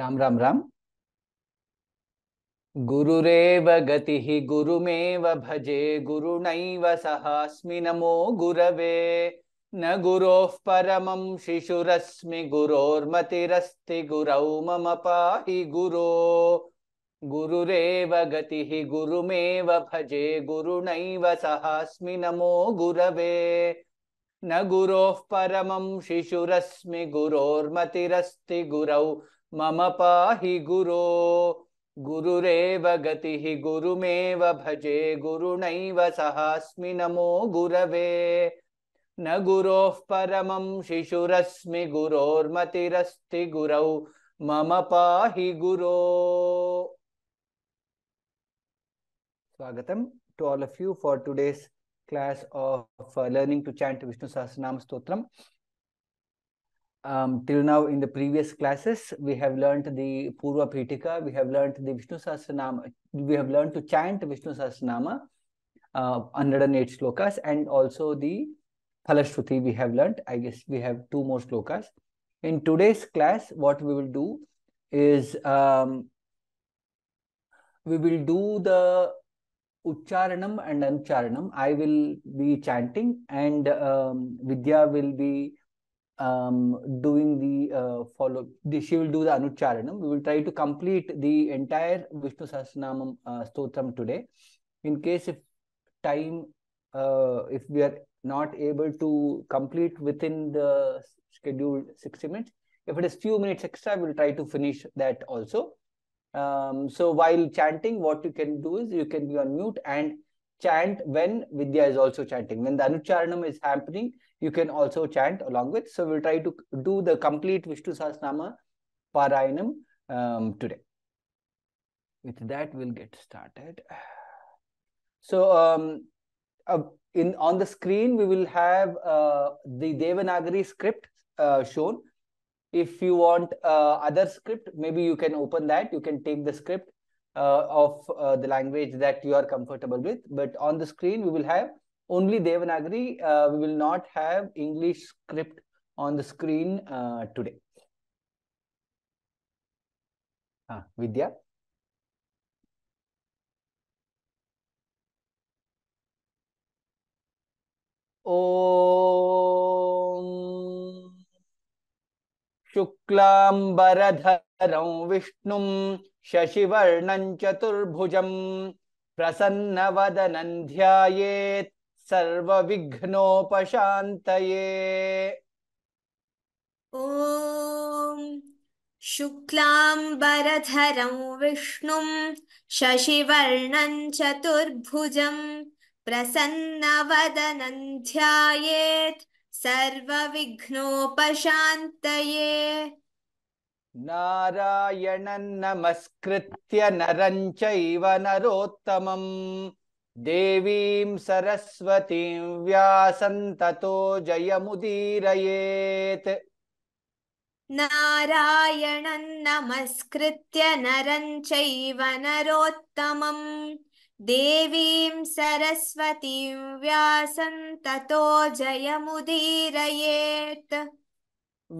राम राम राम गुरुरेव गतिः गुरुमेव भजे गुरुणैव सहास्मि नमो गुरवे न गुरोः परमं शिशुरस्मि गुरोर्मतिरस्ति गुरौ मम पाहि गुरो गुरुरेव गतिः गुरुमेव भजे गुरुणैव सहास्मि नमो गुरवे न गुरोः परमं शिशुरस्मि गुरोर्मतिरस्ति गुरौ मम पाहि गुरो गुरुरेव गतिः गुरुमेव भजे गुरुणैव सहास्मि नमो गुरवे न गुरोः परमं शिशुरस्मि गुरोर्मतिरस्ति गुरौ मम पाहि गुरो स्वागतम to all of you for today's class of uh, learning to chant Vishnu Sahasranam Stotram. um, till now in the previous classes, we have learned the Purva Pitika, we have learned the Vishnu Sahasranama, we have learned to chant Vishnu Sahasranama, uh, 108 slokas, and also the Phalashruti we have learned. I guess we have two more slokas. In today's class, what we will do is um, we will do the Ucharanam and Ancharanam. I will be chanting and um, Vidya will be um, doing the uh, follow, the, she will do the Anucharanam. We will try to complete the entire Vishnu Sahasranamam uh, Stotram today. In case if time, uh, if we are not able to complete within the scheduled 60 minutes, if it is few minutes extra, we'll try to finish that also. Um, so while chanting, what you can do is you can be on mute and chant when Vidya is also chanting. When the Anucharanam is happening, you can also chant along with. So we'll try to do the complete Vishnu Sahasrama Parayanam um, today. With that, we'll get started. So um, uh, in on the screen, we will have uh, the Devanagari script uh, shown. If you want uh, other script, maybe you can open that. You can take the script uh, of uh, the language that you are comfortable with. But on the screen, we will have only Devanagari. uh, we will not have English script on the screen uh, today. Ah, Vidya? ॐ शुक्लाम्बरधरं विष्णुं शशिवर्णं चतुर्भुजं प्रसन्नवदनं ध्यायेत् सर्वविघ्नोपशान्तये ॐ विष्णुं शशिवर्णं चतुर्भुजं प्रसन्नवदनं ध्यायेत् सर्वविघ्नोपशान्तये नारायणं नमस्कृत्य नरं चैव नरोत्तमम् देवीं सरस्वतीं व्यासं ततो जयमुदीरयेत् नारायणं नमस्कृत्य नरं चैव नरोत्तमम् देवीं सरस्वतीं व्यासं ततो जयमुदीरयेत्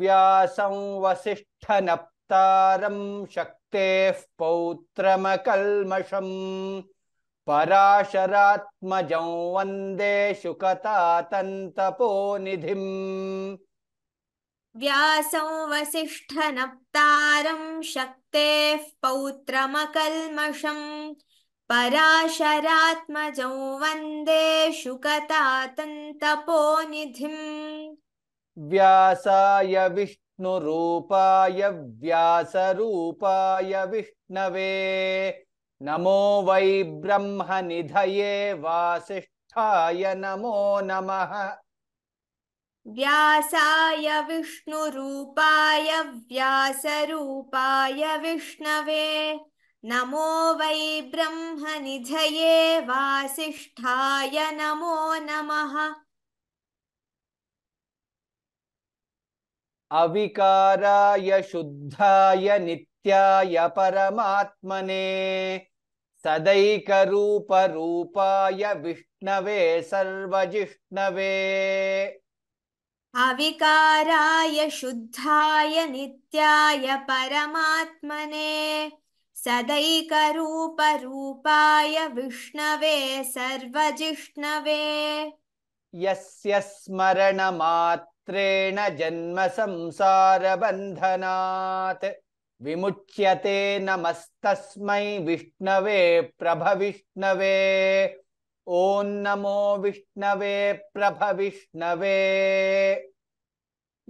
व्यासं वसिष्ठनप्तारं शक्तेः पौत्रमकल्मषम् पराशरात्मजौ वन्दे शुकतातन्तपोनिधिम् व्यासो वसिष्ठनप्तारं शक्तेः पौत्रमकल्मषम् पराशरात्मजौ वन्दे शुकतातन्तपोनिधिम् व्यासाय विष्णुरूपाय व्यासरूपाय विष्णवे नमो वै ब्रह्मनिधये वासिष्ठाय नमो नमः व्यासाय विष्णुरूपाय व्यासरूपाय विष्णवे नमो वै ब्रह्मनिधये वासिष्ठाय नमो नमः अविकाराय शुद्धाय नित्याय परमात्मने सदैकरूपरूपाय विष्णवे सर्वजिष्णवे अविकाराय शुद्धाय नित्याय परमात्मने सदैकरूपरूपाय विष्णवे सर्वजिष्णवे यस्य स्मरणमात्रेण जन्मसंसारबन्धनात् विमुच्यते नमस्तस्मै विष्णवे प्रभविष्णवे ॐ नमो विष्णवे प्रभविष्णवे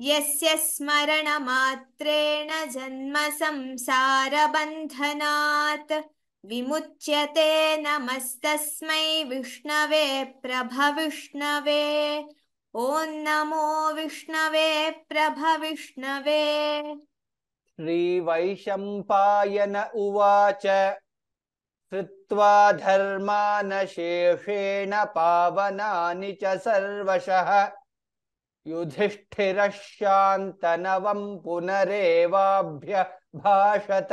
यस्य स्मरणमात्रेण जन्म संसारबन्धनात् विमुच्यते नमस्तस्मै विष्णवे प्रभविष्णवे ॐ नमो विष्णवे प्रभविष्णवे श्रीवैशम्पायन उवाच श्रुत्वा धर्मानशेषेण पावनानि च सर्वशः युधिष्ठिर शान्तनवम् भाषत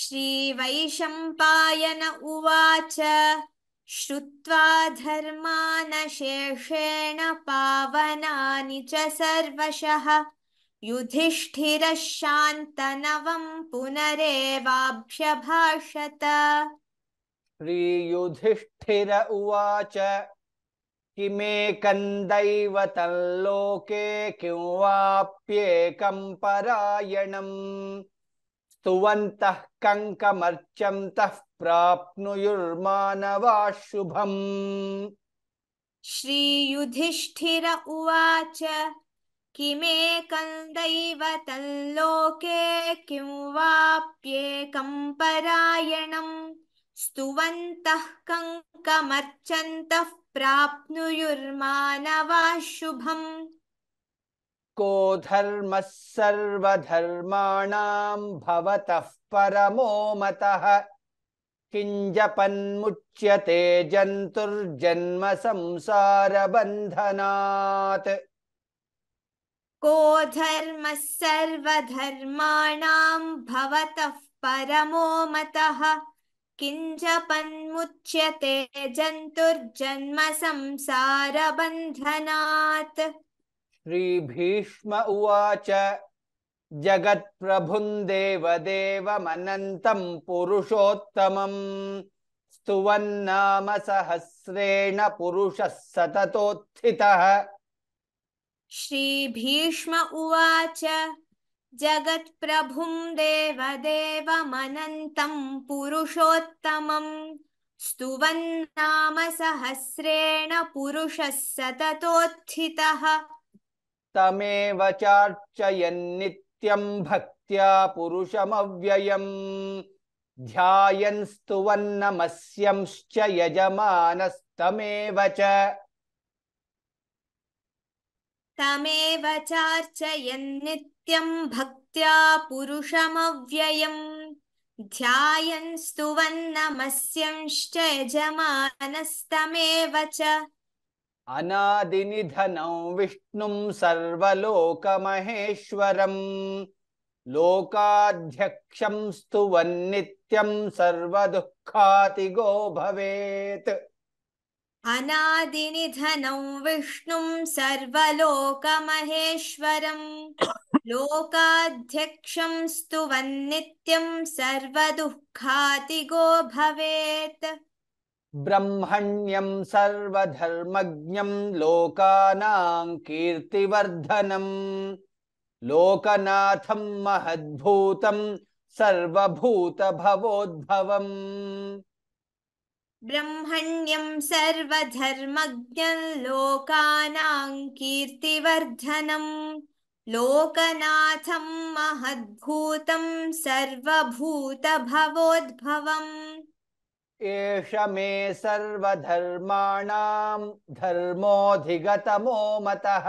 श्रीवैशम्पायन उवाच श्रुत्वा धर्मानशेषेण पावनानि च सर्वशः युधिष्ठिरः शान्तनवम् पुनरेवाभ्यभाषत श्रीयुधिष्ठिर उवाच लोके किं वाप्येकम् परायणम् स्तुवन्तः कङ्कमर्चन्तः प्राप्नुयुर्मानवाशुभम् शुभम् श्रीयुधिष्ठिर उवाच किमे दैव तल्लोके वाप्येकं परायणम् स्तुवन्तः कङ्कमर्चन्तः प्राप्नुयुर्मानवा शुभम् को धर्मः सर्वधर्माणाम् भवतः परमो मतः किञ्जपन्मुच्यते जन्तुर्जन्म संसारबन्धनात् को धर्मः सर्वधर्माणाम् भवतः परमो मतः किञ्चपन्मुच्यते जन्तुर्जन्म संसारबन्धनात् श्रीभीष्म उवाच जगत्प्रभुम् देवदेवमनन्तम् पुरुषोत्तमम् स्तुवन्नाम सहस्रेण पुरुषः सततोत्थितः श्रीभीष्म उवाच जगत्प्रभुम् देवदेवमनन्तं पुरुषोत्तमम् स्तुवन्नाम सहस्रेण पुरुषः सततोत्थितः तमेव चार्चयन् भक्त्या पुरुषमव्ययम् ध्यायन्स्तुवन्नमस्यंश्च यजमानस्तमेव च चार्चयन् नित्यं भक्त्या पुरुषमव्ययम् स्तुवन्नमस्यंश्च यजमानस्तमेव च अनादिनिधनौ विष्णुम् सर्वलोकमहेश्वरम् लोकाध्यक्षम् स्तुवन् सर्वदुःखातिगो भवेत् अनादिनिधनौ विष्णुं सर्वलोकमहेश्वरम् लोकाध्यक्षं स्तुवन्नित्यं सर्वदुःखातिगो भवेत् ब्रह्मण्यं सर्वधर्मज्ञं लोकानां कीर्तिवर्धनम् लोकनाथं महद्भूतं सर्वभूतभवोद्भवम् सर्वधर्मज्ञं लोकानां लोकानां लोकनाथं लोकनाथं सर्वभूतभवोद्भवम् एष मे सर्वधर्माणां धर्मोऽधिगतमो मतः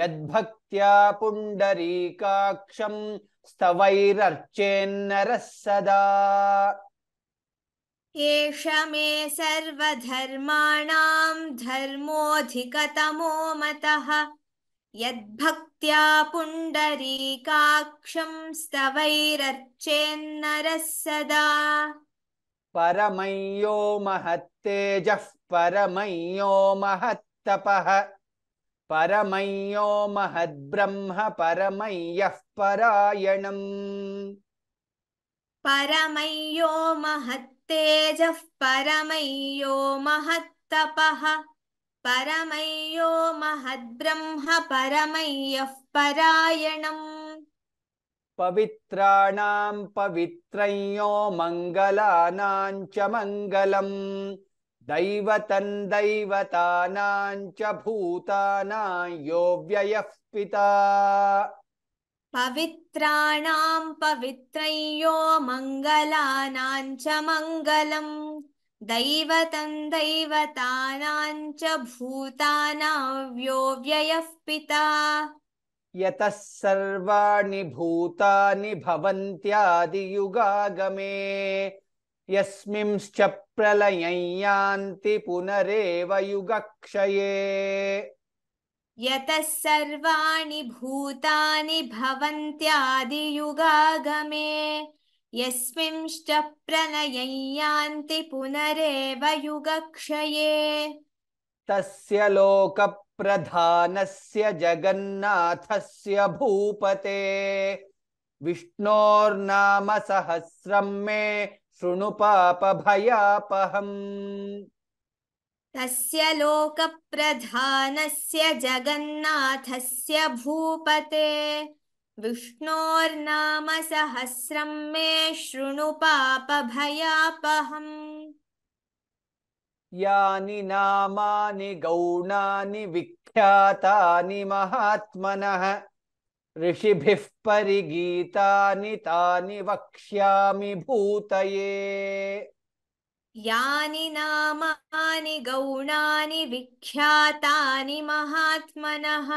यद्भक्त्या पुण्डरीकाक्षं स्तवैरर्चेन्नरः सदा एष मे सर्वधर्माणाम् धर्मोऽधिकतमो मतः यद्भक्त्या स्तवैरर्चेन्नरः सदा परमय्यो महत्तेजः परमय्यो महत्तपः परमय्यो महद्ब्रह्म परमय्यः परायणम् परमय्यो महत् तेजः परमय्यो महत्तपः परमय्यो महद्ब्रह्म परमय्यः परायणम् पवित्राणां पवित्रय्यो मङ्गलानां च मङ्गलम् दैवतं च भूतानां व्ययः पिता पवित्राणां पवित्रय्यो मङ्गलानां च मङ्गलम् दैवतं दैवतानां च व्योऽव्ययः पिता यतः सर्वाणि भूतानि भवन्त्यादियुगागमे यस्मिंश्च प्रलयं यान्ति पुनरेव युगक्षये यतः भूतानि भवन्त्यादियुगागमे यस्मिंश्च प्रणय पुनरेव युगक्षये तस्य लोकप्रधानस्य जगन्नाथस्य भूपते विष्णोर्नाम सहस्रं मे पापभयापहम् तस्य लोकप्रधानस्य जगन्नाथस्य भूपते विष्णोर्नाम सहस्रं मे शृणु पापभयापहम् यानि नामानि गौणानि विख्यातानि महात्मनः ऋषिभिः परिगीतानि तानि वक्ष्यामि भूतये यानि नामानि गौणानि विख्यातानि महात्मनः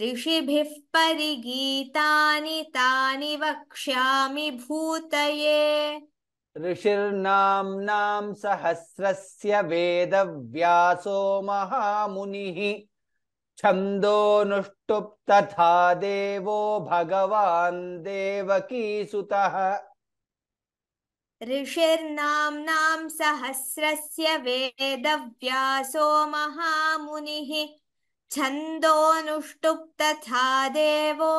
ऋषिभिः परिगीतानि तानि वक्ष्यामि भूतये ऋषिर्नाम्नां सहस्रस्य वेदव्यासो महामुनिः छन्दोऽनुष्टुप् तथा देवो भगवान् देवकीसुतः ऋषिर्नाम्नां सहस्रस्य वेदव्यासो महामुनिः तथा देवो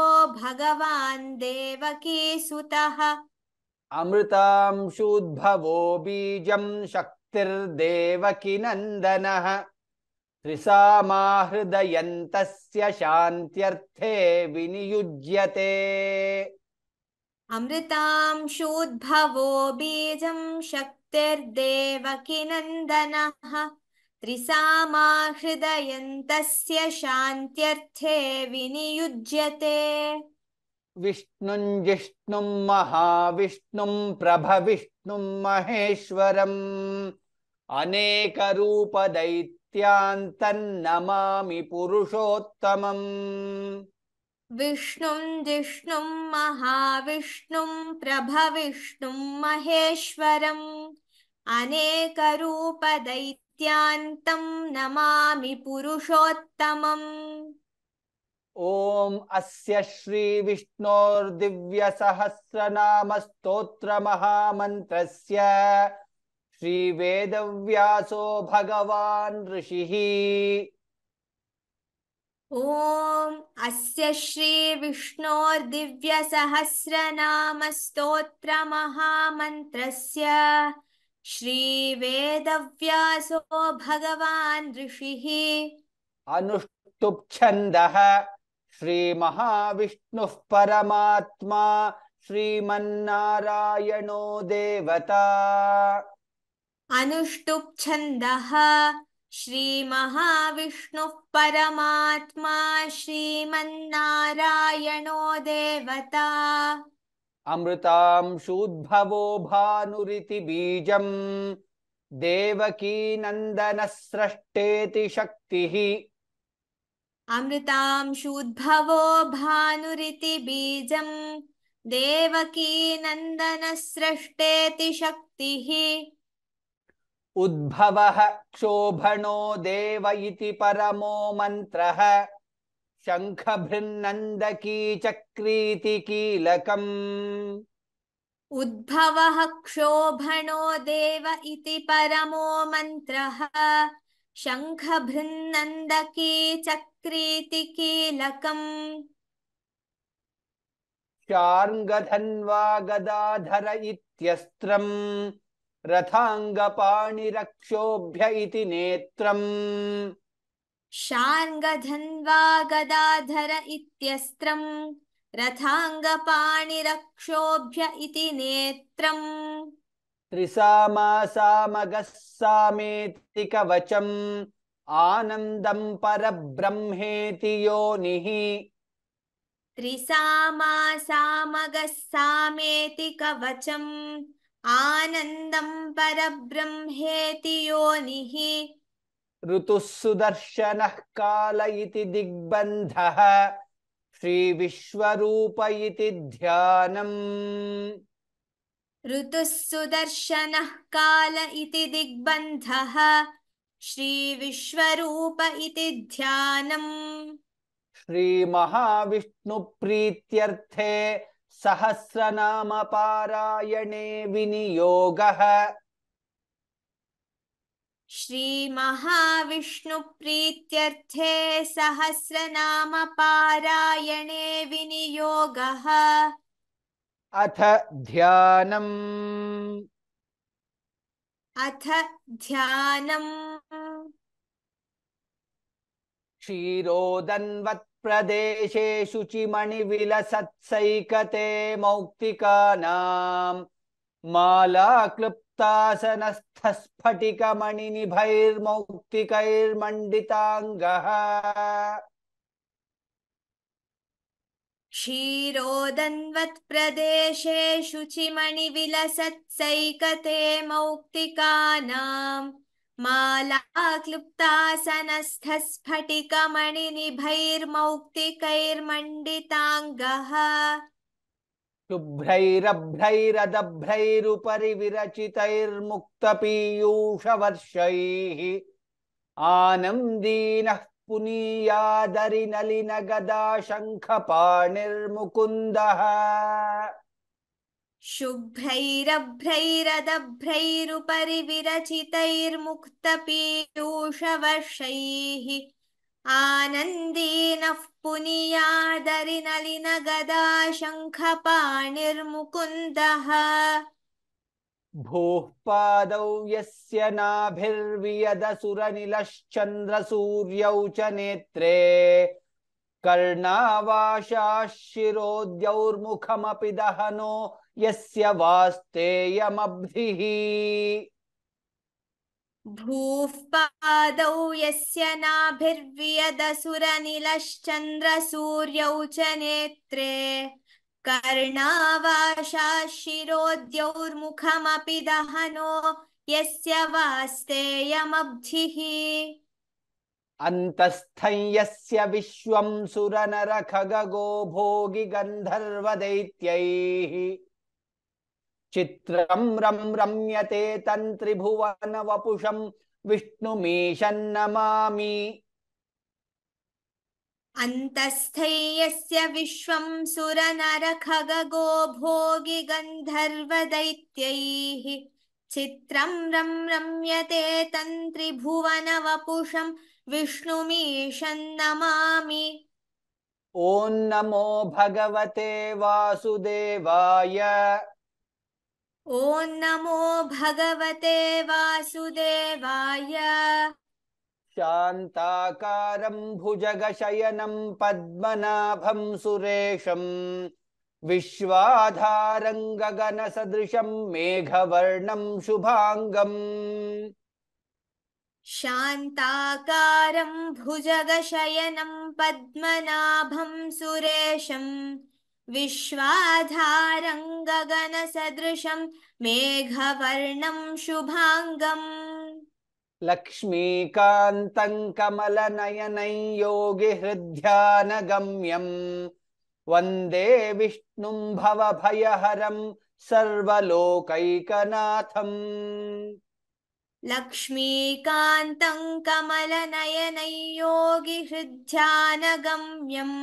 भगवान् देवकी सुतः अमृतां शूद्भवो बीजं शक्तिर्देवकिनन्दनः त्रिसामाहृदयन्तस्य शान्त्यर्थे विनियुज्यते अमृतां शूद्भवो बीजं हृदयं तस्य शान्त्यर्थे विनियुज्यते विष्णुं जिष्णुं महाविष्णुं प्रभविष्णुं महेश्वरम् अनेकरूपदैत्यान् तन्नमामि पुरुषोत्तमम् विष्णुं जिष्णुम् महाविष्णुं प्रभविष्णुं महेश्वरम् अनेकरूपदैत्याम् नमामि पुरुषोत्तमम् ॐ अस्य श्रीविष्णोर्दिव्यसहस्रनामस्तोत्रमहामन्त्रस्य श्रीवेदव्यासो भगवान् ऋषिः ॐ अस्य श्रीविष्णोर्दिव्यसहस्रनामस्तोत्रमहामन्त्रस्य श्रीवेदव्यासो भगवान् ऋषिः अनुष्टुप्छन्दः श्रीमहाविष्णुः परमात्मा श्रीमन्नारायणो देवता अनुष्टुप्छन्दः श्रीमहाविष्णुः परमात्मा श्रीमन्नारायणो देवता अमृताम् शूद्भवो भानुरिति बीजम् देवकीनन्दनः स्रष्टेति शक्तिः अमृताम् शूद्भवो भानुरिति बीजम् देवकीनन्दनः स्रष्टेति शक्तिः उद्भवः क्षोभणो देव इति परमो मन्त्रः शङ्खभृन्नन्दकीचक्रीतिकीलकम् उद्भवः क्षोभणो देव इति परमो मन्त्रः शङ्खभृन्नन्दकीचक्रीतिकीलकम् शार्ङ्गधन्वा गदाधर इत्यस्त्रम् रथाङ्गपाणिरक्षोभ्य इति नेत्रम् शार्ङ्गधन्वागदाधर इत्यस्त्रम् रथाङ्गपाणिरक्षोभ्य इति नेत्रम् त्रिसामासामगः कवचम् आनन्दम् परब्रह्मेति योनिः त्रिसामासामगः कवचम् आनन्दं परब्रह्मेति योनिः ऋतुः सुदर्शनः काल इति श्रीविश्वरूप इति ध्यानम् ऋतुः सुदर्शनः काल इति दिग्बन्धः श्रीविश्वरूप इति ध्यानम् श्रीमहाविष्णुप्रीत्यर्थे सहस्रनामपारायणे विनियोगः श्रीमहाविष्णुप्रीत्यर्थे सहस्रनामपारायणे विनियोगः अथ ध्यानम् अथ ध्यानम् क्षीरोदन्वत्प्रदेशे शुचिमणिविलसत्सैकते विलसत् सैकते मौक्तिकानाम् माला क्लुप्तासनस्थस्फटिकमणिनिभैर्मौक्तिकैर्मण्डिताङ्गः क्षीरोदन्वत्प्रदेशे शुचिमणिविलसत्सैकते विलसत् सैकते मौक्तिकानाम् सनस्थ मालाक्लुप्तासनस्थस्फटिकमणिनिभैर्मौक्तिकैर्मण्डिताङ्गः शुभ्रैरभ्रैरदभ्रैरुपरि विरचितैर्मुक्तपीयूषवर्षैः आनन्दीनः पुनीयादरिनलिनगदा शङ्खपाणिर्मुकुन्दः शुभ्रैरभ्रैरदभ्रैरुपरि विरचितैर्मुक्तपीयूषवर्षैः आनन्दीनः पुनियादरि नलिनगदा शङ्खपाणिर्मुकुन्दः भोः पादौ यस्य नाभिर्वियदसुरनिलश्चन्द्रसूर्यौ च नेत्रे दहनो यस्य वास्तेयमब्धिः भूः पादौ यस्य नाभिर्वियदसुरनिलश्चन्द्रसूर्यौ च नेत्रे कर्णावाशा शिरोद्यौर्मुखमपि दहनो यस्य वास्तेयमब्धिः अन्तस्थै यस्य विश्वम् सुरनरखगो गन्धर्वदैत्यैः चित्रं रं रम्यते तन्त्रिभुवनवपुषम् विष्णुमीषं नमामि अन्तस्थै यस्य विश्वम् सुरनरखगो गन्धर्वदैत्यैः चित्रं रं रम्यते तन्त्रिभुवन विष्णुमीषं नमामि ॐ नमो भगवते वासुदेवाय ॐ नमो भगवते वासुदेवाय शान्ताकारं भुजगशयनं पद्मनाभं विश्वाधारं गगनसदृशं मेघवर्णं शुभाङ्गम् शान्ताकारं भुजगशयनं पद्मनाभं सुरेशम् गगनसदृशं मेघवर्णं शुभाङ्गम् लक्ष्मीकान्तं कमलनयनै योगि हृद्यानगम्यम् वन्दे विष्णुं भवभयहरं सर्वलोकैकनाथम् लक्ष्मीकान्तं कमलनयनै योगि हृद्यानगम्यम्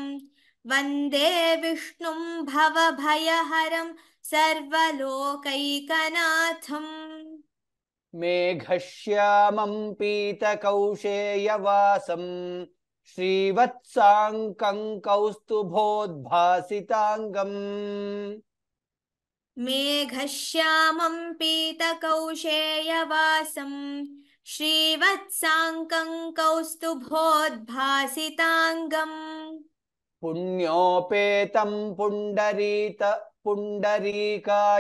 वन्दे विष्णुं भवभयहरं सर्वलोकैकनाथम् मेघश्यामं पीतकौशेयवासम् श्रीवत्साङ्कं कौस्तुभोद्भासिताङ्गम् मेघश्यामं पीतकौशेयवासम् श्रीवत्साङ्कं कौस्तुभोद्भासिताङ्गम् पुण्योपेतं पुण्डरीत पुण्डरीकायताक्षम्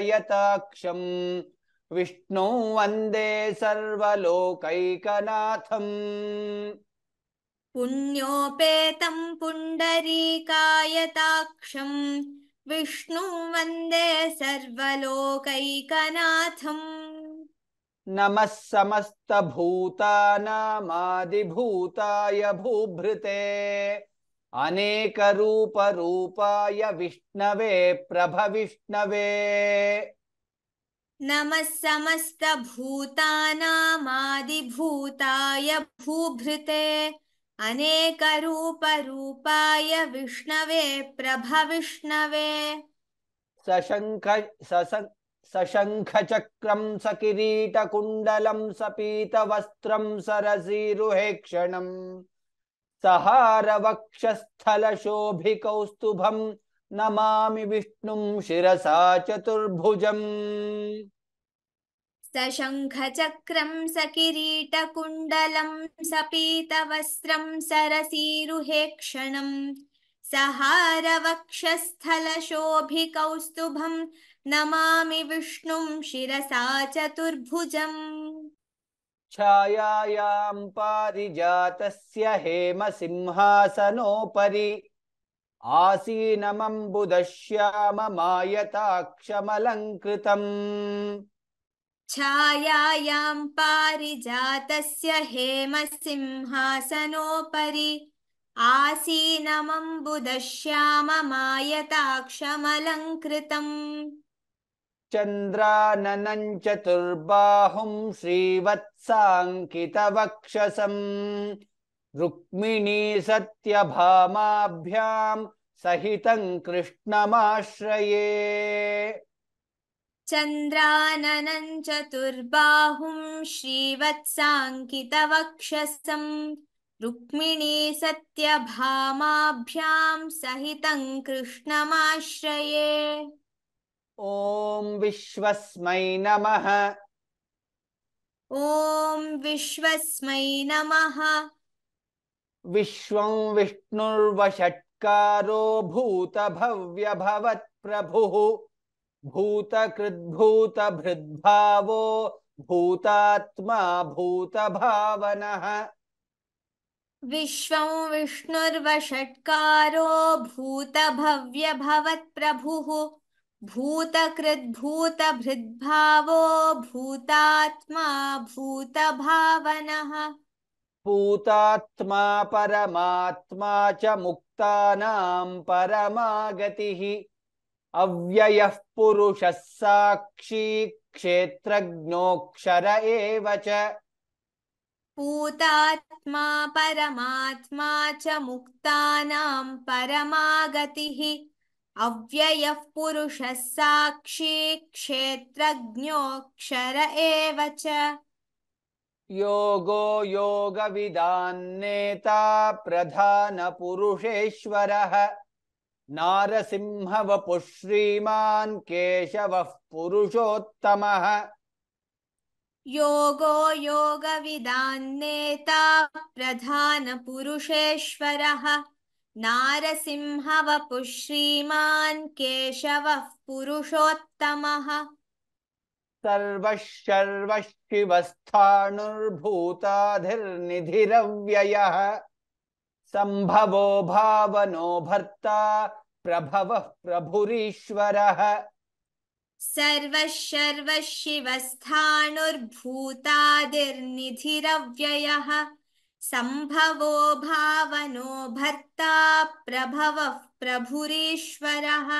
विष्णो वन्दे सर्वलोकैकनाथम् पुण्योपेतं पुण्डरीकायताक्षम् विष्णु वन्दे सर्वलोकैकनाथम् नमः समस्तभूतानामादिभूताय भूभृते अनेकरूपरूपाय विष्णवे प्रभविष्णवे नमः समस्तभूतानामादिभूताय भूभृते अनेकरूपरूपाय विष्णवे प्रभविष्णवे सशङ्ख सशङ्खचक्रं स किरीटकुण्डलं स पीतवस्त्रं नमा शिसा सहारवक्षस्थलशोभिकौस्तुभं स विष्णुं शिरसा चतुर्भुजम् सशङ्खचक्रं सकिरीटकुण्डलं सपीतवस्त्रं सरसीरुहेक्षणम् सहारवक्षस्थलशोभिकौस्तुभं नमा विष्णुं शिसा चतुर्भुजम् छायायां पारिजातस्य हेमसिंहासनोपरि आसीनमम्बुदश्याममायताक्षमलङ्कृतम् छायां पारिजातस्य हेमसिंहासनोपरि आसीनमम्बुदश्याममायताक्षमलङ्कृतम् चन्द्राननञ्चतुर्बाहुं श्रीवत् साङ्कितवक्षसम् सत्यभामाभ्यां सहितम् कृष्णमाश्रये श्रीवत्साङ्कितवक्षसं श्रीवत्साङ्कितवक्षसम् सत्यभामाभ्यां सहितम् कृष्णमाश्रये ॐ विश्वस्मै नमः ॐ विश्वस्मै नमः विश्वं विष्णुर्वषट्कारो भूतभव्यभवत्प्रभुः भूतकृद्भूतभृद्भावो भूतात्मा भूतभावनः विश्वं विष्णुर्वषट्कारो भूतभव्यभवत्प्रभुः भूतकृद्भूतभृद्भावो भूतात्मा भूतभावनः भूतात्मा परमात्मा च मुक्तानां परमागतिः अव्ययः पुरुषः साक्षी क्षेत्रज्ञोऽक्षर एव च भूतात्मा परमात्मा च मुक्तानां परमागतिः अव्ययः पुरुषः साक्षी क्षेत्रज्ञोऽक्षर एव च योगो योगविदान्नेता नारसिंहवपुश्रीमान् केशवः पुरुषोत्तमः योगो योगविदान्नेता प्रधानपुरुषेश्वरः नारसिंहवपुश्रीमान् केशवः पुरुषोत्तमः सर्वः शर्वशिवस्थाणुर्भूताधिर्निधिरव्ययः सम्भवो भावनो भर्ता प्रभवः प्रभुरीश्वरः सर्वः संभवो भावनो भर्ता प्रभवः प्रभुरीश्वरः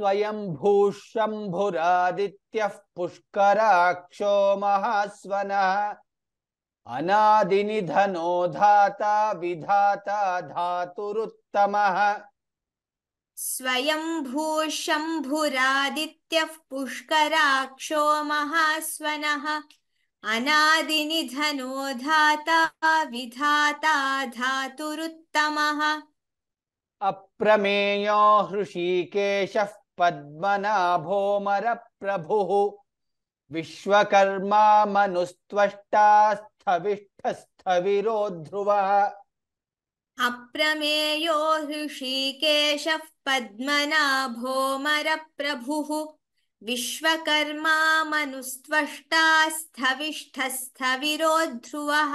स्वयम्भू शम्भुरादित्यः पुष्कराक्षोमः अनादिनिधनो धाता विधाता धातुरुत्तमः स्वयम्भूशम्भुरादित्यः पुष्कराक्षो महास्वनः अनादिनिधनो धाता विधाता धातुरुत्तमः अप्रमेयो हृषीकेशः पद्मनाभोमरप्रभुः विश्वकर्मा मनुस्त्वष्टास्थविष्ठस्थविरोद्ध्रुवः अप्रमेयो हृषीकेशः पद्मनाभोमरप्रभुः विश्वकर्मा मनुस्त्वष्टास्थविष्ठस्थविरोद्ध्रुवः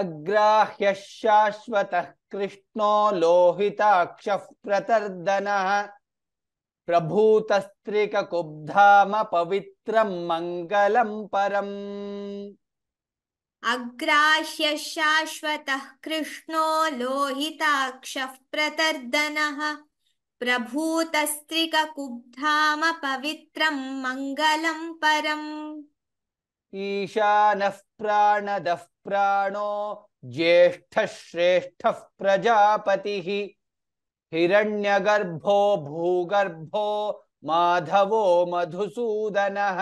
अग्राह्यः शाश्वतः कृष्णो लोहिताक्षः प्रतर्दनः प्रभूतस्त्रिककुब्धामपवित्रम् मङ्गलम् परम् अग्राह्यः शाश्वतः कृष्णो लोहिताक्षः प्रतर्दनः प्रभूतस्त्रिककुब्धाम पवित्रं मङ्गलं परम् ईशानः प्राणदः प्राणो ज्येष्ठश्रेष्ठः प्रजापतिः हिरण्यगर्भो भूगर्भो माधवो मधुसूदनः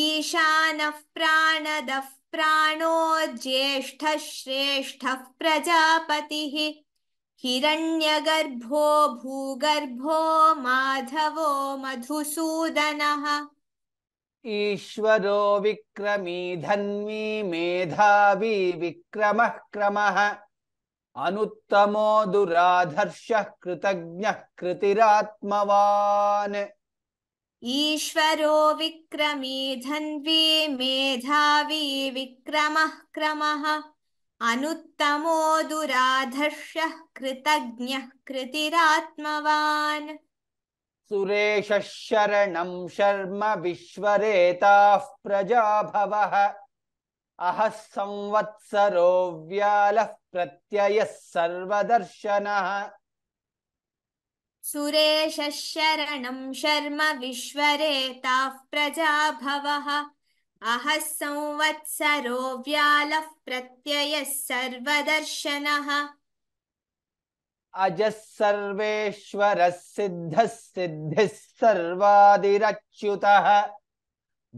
ईशानः प्राणदः प्राणो ज्येष्ठश्रेष्ठः प्रजापतिः हिरण्यगर्भो भूगर्भो माधवो मधुसूदनः ईश्वरो विक्रमी धन्वी मेधावी विक्रमः क्रमः अनुत्तमो दुराधर्षः कृतज्ञः कृतिरात्मवान् ईश्वरो विक्रमी धन्वी मेधावी विक्रमः क्रमः अनुत्तमो दुराधर्षः कृतज्ञः कृतिरात्मवान् सुरेशः शरणं शर्म विश्वरेताः प्रजाभवः प्रजाभव अहः व्यालः प्रत्ययः सर्वदर्शनः सुरेशः शरणं शर्म विश्वरेताः प्रजाभवः संवत्सरो व्यालः प्रत्ययः सर्वदर्शनः अजः सर्वेश्वरः सिद्धः सिद्धिः सर्वादिरच्युतः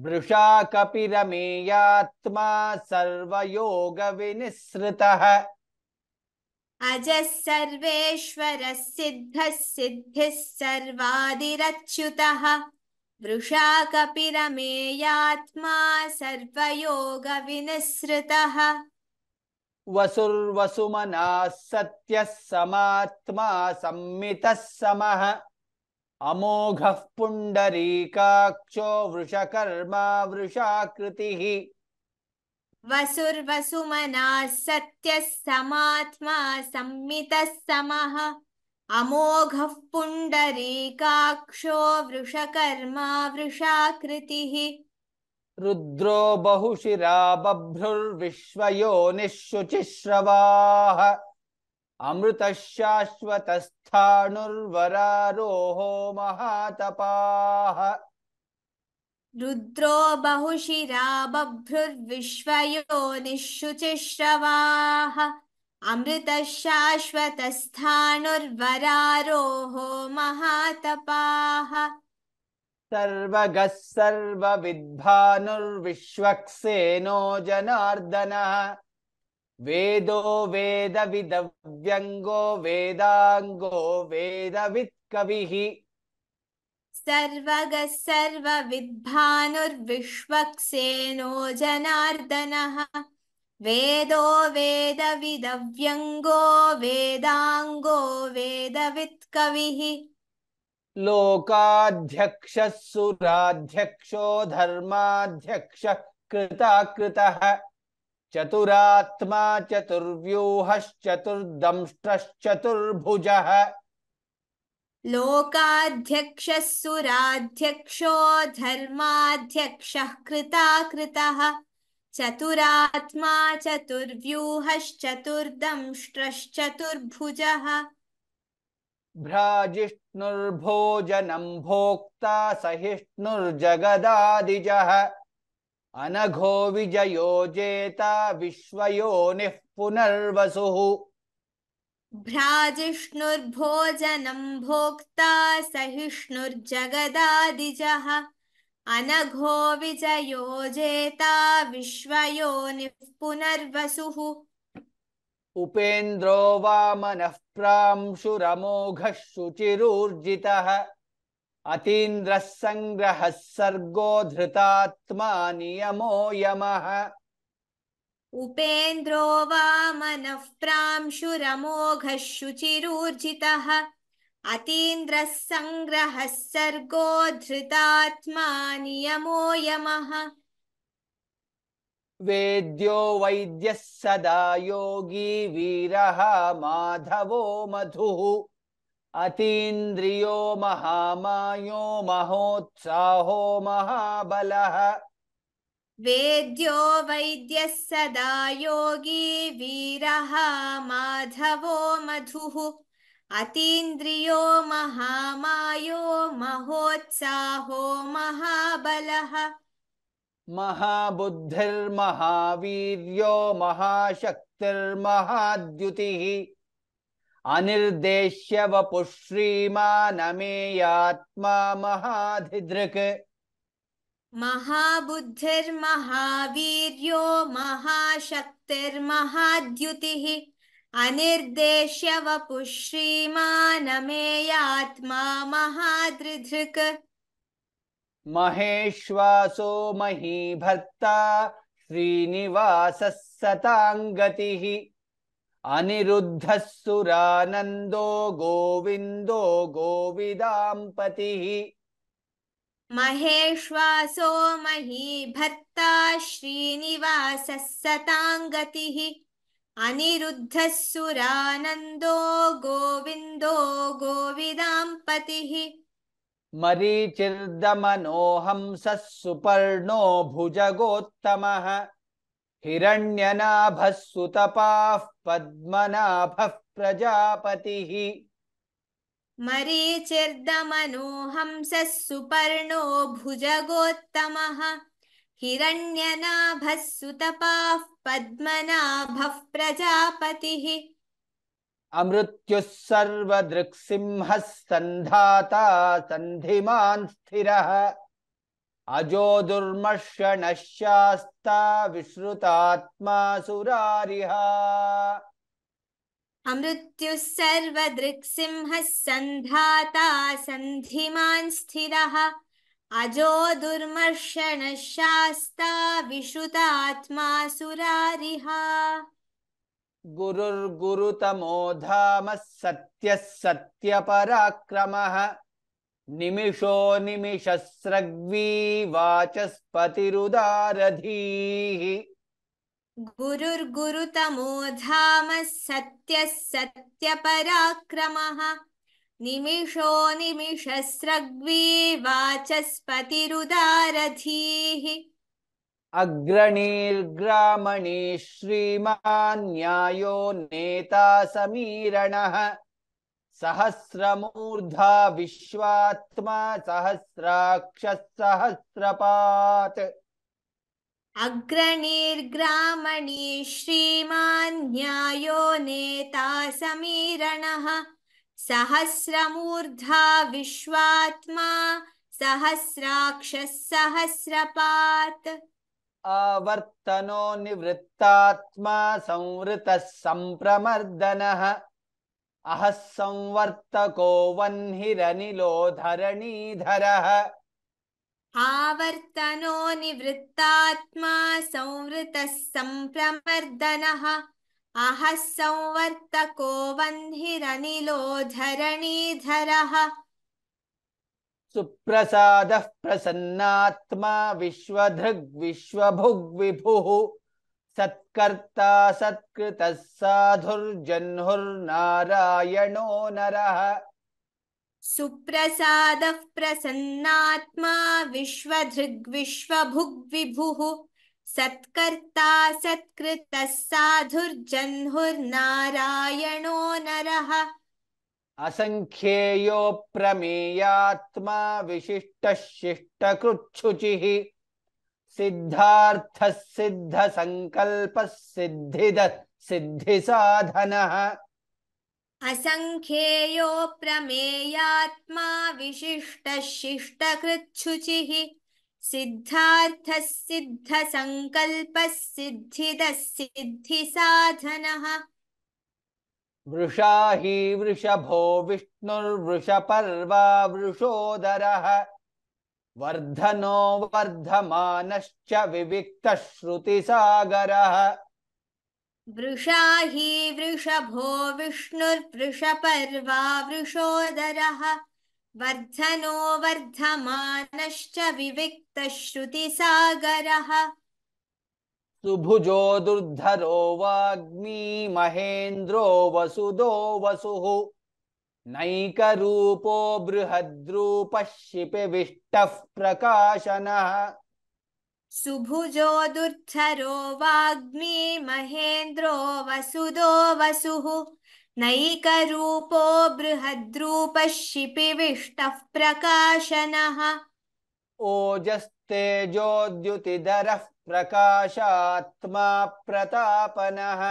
वृषाकपि कपिरमेयात्मा सर्वयोगविनिःसृतः अजः सर्वेश्वरः सिद्धः सिद्धिः सर्वादिरच्युतः वृषाकपि रमेयात्मा सर्वयोगविनिसृतः वसुर्वसुमनाः सत्यः समात्मा संमितः समः अमोघः पुण्डरीकाक्षो वृषकर्मा वृषाकृतिः वसुर्वसुमनाः सत्यः समात्मा संमितः समः पुंडरी पुण्डरीकाक्षो वृषकर्मा वृषाकृति रुद्रो बहुशिरा शाश्वत अमृतशाश्वतस्थाणुर्वरारोहो महातपाः रुद्रो बहुशिरा बभ्रुर्विश्वयोनिशुचिश्रवाः अमृतशाश्वतस्थानुर्वरारोहो महातपाः सर्वगः सर्वविद्भानुर्विश्वक्सेनो जनार्दनः वेदो वेदविदव्यङ्गो वेदाङ्गो वेदवित् कविः सर्वगः सर्वविद्भानुर्विश्वक्सेनो जनार्दनः वेदो वेद वेदांगो वेद वित्कवि लोकाध्यक्ष सुराध्यक्षो धर्माध्यक्षः कृताकृतः चतुरात्मा चतुर्व्यूहश्चतुर्दंष्टश्चतुर्भुजः लोकाध्यक्ष सुराध्यक्षो धर्माध्यक्षः कृताकृतः चतुरात्मा चतुर्व्यूहश्चतुर्दंष्ट्रश्चतुर्भुजः भ्राजिष्णुर्भोजनम् भोक्ता सहिष्णुर्जगदादिजः अनघो विजयो जेता विश्वयोनिः पुनर्वसुः भ्राजिष्णुर्भोजनम् भोक्ता सहिष्णुर्जगदादिजः अनघो विजयो जेता विश्वयोनिः पुनर्वसुः उपेन्द्रो वामनः प्रांशुरमोघः शुचिरूर्जितः अतीन्द्रः सङ्ग्रहः सर्गो धृतात्मा नियमो यमः उपेन्द्रो वामनः प्रांशुरमोघः शुचिरूर्जितः अतीन्द्रः सङ्ग्रहः सर्गो धृतात्मा नियमो यमः वेद्यो वैद्यः सदा योगी वीरः माधवो मधुः अतीन्द्रियो महामायो महोत्साहो महाबलः वेद्यो वैद्यः सदा योगी वीरः माधवो मधुः अतीन्द्रियो महामायो महोत्साहो महाबलः महाबुद्धिर्महावीर्यो महाशक्तिर्महाद्युतिः अनिर्देश्य वपुश्रीमा महाधिदृक् महाबुद्धिर्महावीर्यो महाशक्तिर्महाद्युतिः अनिर्देश्य वपुश्रीमानमेयात्मा महादृधृक् महेश्वासो भर्ता श्रीनिवासः सताङ्गतिः अनिरुद्धः सुरानन्दो गोविन्दो गोविदाम्पतिः महेश्वासो भर्ता श्रीनिवासः सताङ्गतिः अनिरुद्धः सुरानन्दो गोविन्दो गोविदाम्पतिः मरीचिर्दमनोऽहंसः सुपर्णो भुजगोत्तमः सुतपाः पद्मनाभः प्रजापतिः मरीचिर्दमनोऽहंसः सुपर्णो भुजगोत्तमः हिरण्यनाभः सुतपाः पद्मनाभः प्रजापतिः अमृत्युः सर्वदृक्सिंहः सन्धिमान् स्थिरः अजो दुर्मर्षणश्चास्ता विश्रुतात्मा सुरारिः अमृत्युः सर्वदृक्सिंहः सन्धाता सन्धिमान् स्थिरः अजो दुर्मर्षणशास्ता शास्ता विश्रुतात्मा सुरारिः गुरुर्गुरुतमो धामः सत्यः सत्यपराक्रमः निमिषो निमिषस्रग्वी वाचस्पतिरुदारधीः गुरुर्गुरुतमो धामः सत्यः सत्यपराक्रमः निमिषो निमिषसृग्वाचस्पतिरुदारथीः अग्रणीर्ग्रामणि नेता समीरणः सहस्रमूर्धा विश्वात्मा सहस्राक्षसहस्रपात् अग्रणीर्ग्रामणि नेता समीरणः सहस्रमूर्धा विश्वात्मा सहस्राक्षः सहस्रपात् आवर्तनो निवृत्तात्मा संवृतः संप्रमर्दनः अहः संवर्तको वह्निरनिलो धरणीधरः आवर्तनो निवृत्तात्मा संवृतः संप्रमर्दनः अह संवर्तको वह्निरनिलो धरणीधरः सुप्रसादः प्रसन्नात्मा विश्वधृग्विश्वभुग्विभुः सत्कर्ता सत्कृतः साधुर्जह्नुर्नारायणो नरः सुप्रसादः प्रसन्नात्मा विश्वधृग्विश्वभुग्विभुः सत्कर्ता सत्कृतः साधुर्जह्नुर्नारायणो नर असङ्ख्येयो प्रमेयात्मा विशिष्टशिष्टकृच्छुचिः सिद्धार्थः सिद्धसङ्कल्पः सिद्धिदत् सिद्धिसाधनः असङ्ख्येयो प्रमेयात्मा विशिष्टशिष्टकृच्छुचिः सिद्धार्थ साधन वृषा ही वृषभो विष्णुर्वृषपर्वा वृषोदर वर्धनो श्रुति सागर वृषा ही वृषभो विष्णुर्वृषपर्वा वृषोदर वर्धनो वर्धमानश्च विविक्तश्रुतिसागरः दुर्धरो वाग्मी महेन्द्रो वसुधो वसुः नैकरूपो बृहद्रूपः शिपिविष्टः प्रकाशनः दुर्धरो वाग्मी महेन्द्रो वसुदो वसुः नैकरूपो बृहद्रूपशिपिविष्टः प्रकाशनः ओजस्तेजोद्युतिधरः प्रकाशात्मा प्रतापनः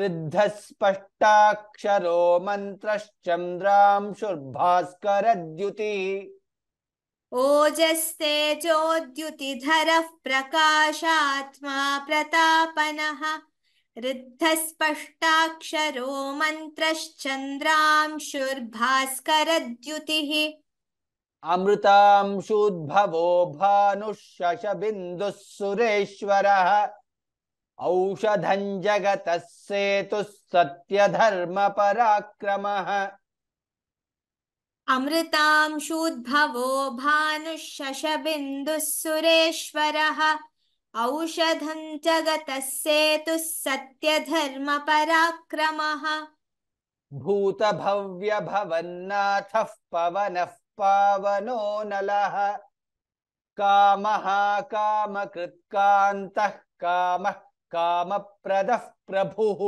ऋद्धस्पष्टाक्षरो मन्त्रश्चन्द्रांशुर्भास्करद्युति ओजस्तेजोद्युतिधरः प्रकाशात्मा प्रतापनः ऋद्धस्पष्टाक्षरो मन्त्रश्चन्द्रांशुर्भास्करद्युतिः अमृतांशुद्भवो भानुशशबिन्दुः सुरेश्वरः शूद्भवो जगतः सेतुः सत्यधर्मपराक्रमः अमृतांशुद्भवो भानुशशबिन्दुः सुरेश्वरः औषधं सेतुः सत्यधर्मपराक्रमः भूतभव्यभवन्नाथः पवनः पावनो नः कामः कामप्रदः प्रभुः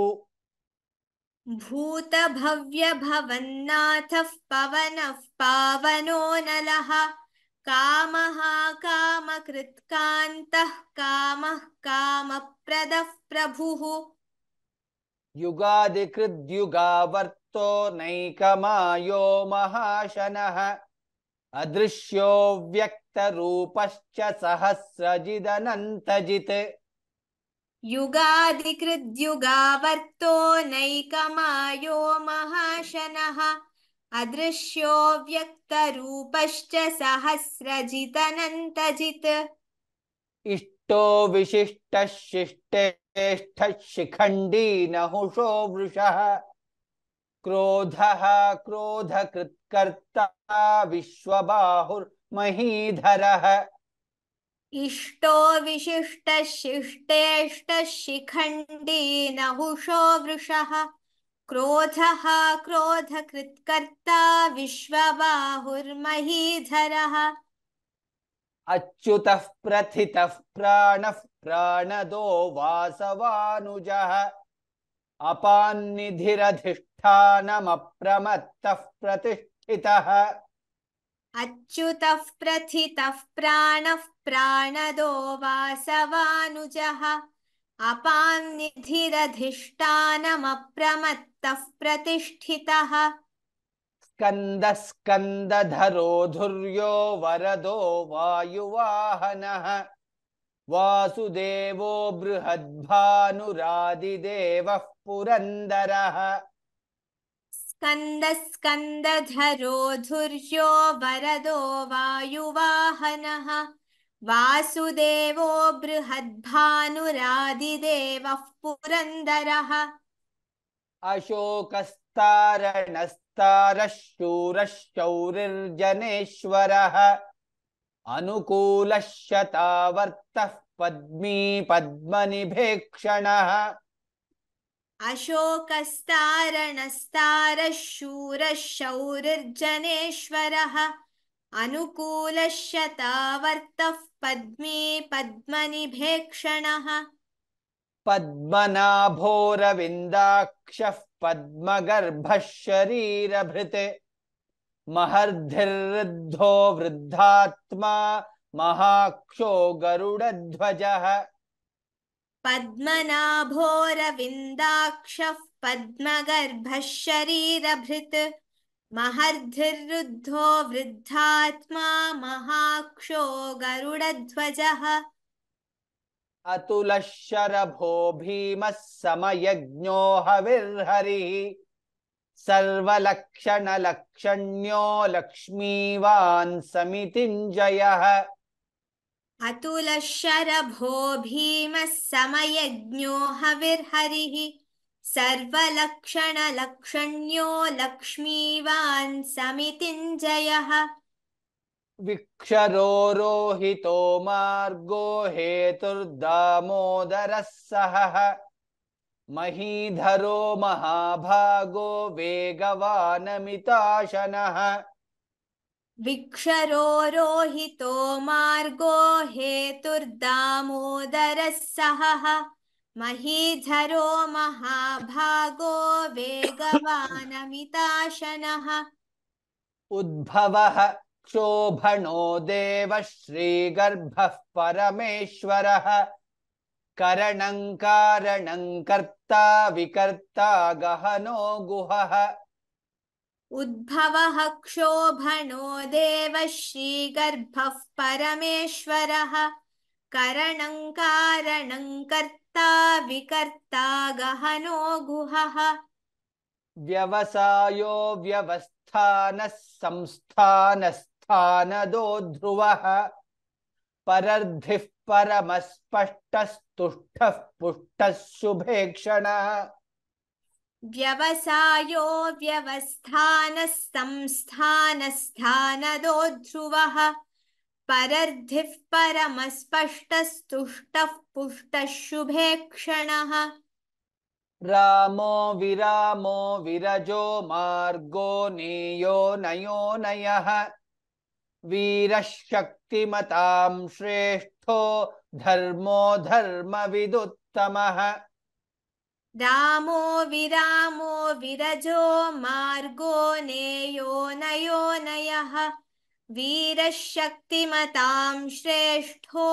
भूतभव्यभवन्नाथः पवनः पावनो नलः कामः कामकृत्कान्तः कामः कामप्रदः प्रभुः युगादिकृद्युगावर्तो नैकमायो महाशनः अदृश्यो व्यक्तरूपश्च सहस्रजिदनन्तजित् युगादिकृद्युगावर्तो नैकमायो महाशनः अदृश्यो व्यक्तरूपश्च सहस्रजितनन्तजित् इष्टो विशिष्टशिष्टेष्ठशिखण्डी नहुषो वृषः क्रोधः क्रोधकृत्कर्ता विश्वबाहुर्महीधरः इष्टो विशिष्टशिष्टेष्टशिखण्डी नहुषो वृषः क्रोधः क्रोधकृत्कर्ता विश्वबाहुर्महीधरः अच्युतः प्रथितः प्राणः प्राणदो वासवानुजः अपान्निधिरधिष्ठानमप्रमत्तः प्रतिष्ठितः अच्युतः प्रथितः प्राणः प्राणदो वासवानुजः अपान्निधिरधिष्ठानमप्रमत्तः प्रतिष्ठितः स्कन्द धुर्यो वरदो वायुवाहनः वासुदेवो बृहद्भानुरादिदेवः पुरन्दरः स्कन्द धुर्यो वरदो वायुवाहनः वासुदेवो बृहद्भानुरादिदेवः पुरन्दरः अशोकस्तारणस्तारर्जनेश्वरः अनुकूलशतावर्तः पद्मीपद्मनिभेक्षणः अशोकस्तारणस्तारशूरश्शौरिर्जनेश्वरः पद्मे पद्मनिभेक्षणः पद्मनाभोरविन्दाक्षः पद्मगर्भः शरीरभृत् महर्धिर्वृद्धो वृद्धात्मा महाक्षो गरुडध्वजः पद्मनाभोरविन्दाक्षः पद्मगर्भः शरीरभृत् महर्धिरुद्धो वृद्धात्मा महाक्षो गरुडध्वजः अतुलशरभो भीमः समयज्ञो हविर्हरिः सर्वलक्षणलक्षण्यो लक्ष्मीवान् समितिञ्जयः अतुलशरभो भीमः समयज्ञो हविर्हरिः सर्वलक्षणलक्षण्यो लक्ष्मीवान् समितिञ्जयः विक्षरोहितो मार्गो हेतुर्दामोदरः सह महीधरो महाभागो वेगवानमिताशनः विक्षरोहितो मार्गो हेतुर्दामोदरः सहः महीधरो महाभागो वेगवानमिताशनः उद्भवः क्षोभणो देवः श्रीगर्भः परमेश्वरः करणं कारणं कर्ता विकर्ता गहनो गुहः उद्भवः क्षोभणो परमेश्वरः करणं कारणं कर्ता गहनो गुहः व्यवसायो संस्थानस्थानदो ध्रुवः परर्धिः पुष्टः पुणः व्यवसायो व्यवस्थानः संस्थानस्थानदो ध्रुवः परर्धिः परमस्पष्टस्तुष्टः पुष्टः शुभे क्षणः रामो विरामो विरजो मार्गो नयो नयः वीरशक्तिमतां श्रेष्ठो धर्मो धर्मविदुत्तमः रामो विरामो विरजो मार्गो नयः वीरशक्तिमतां श्रेष्ठो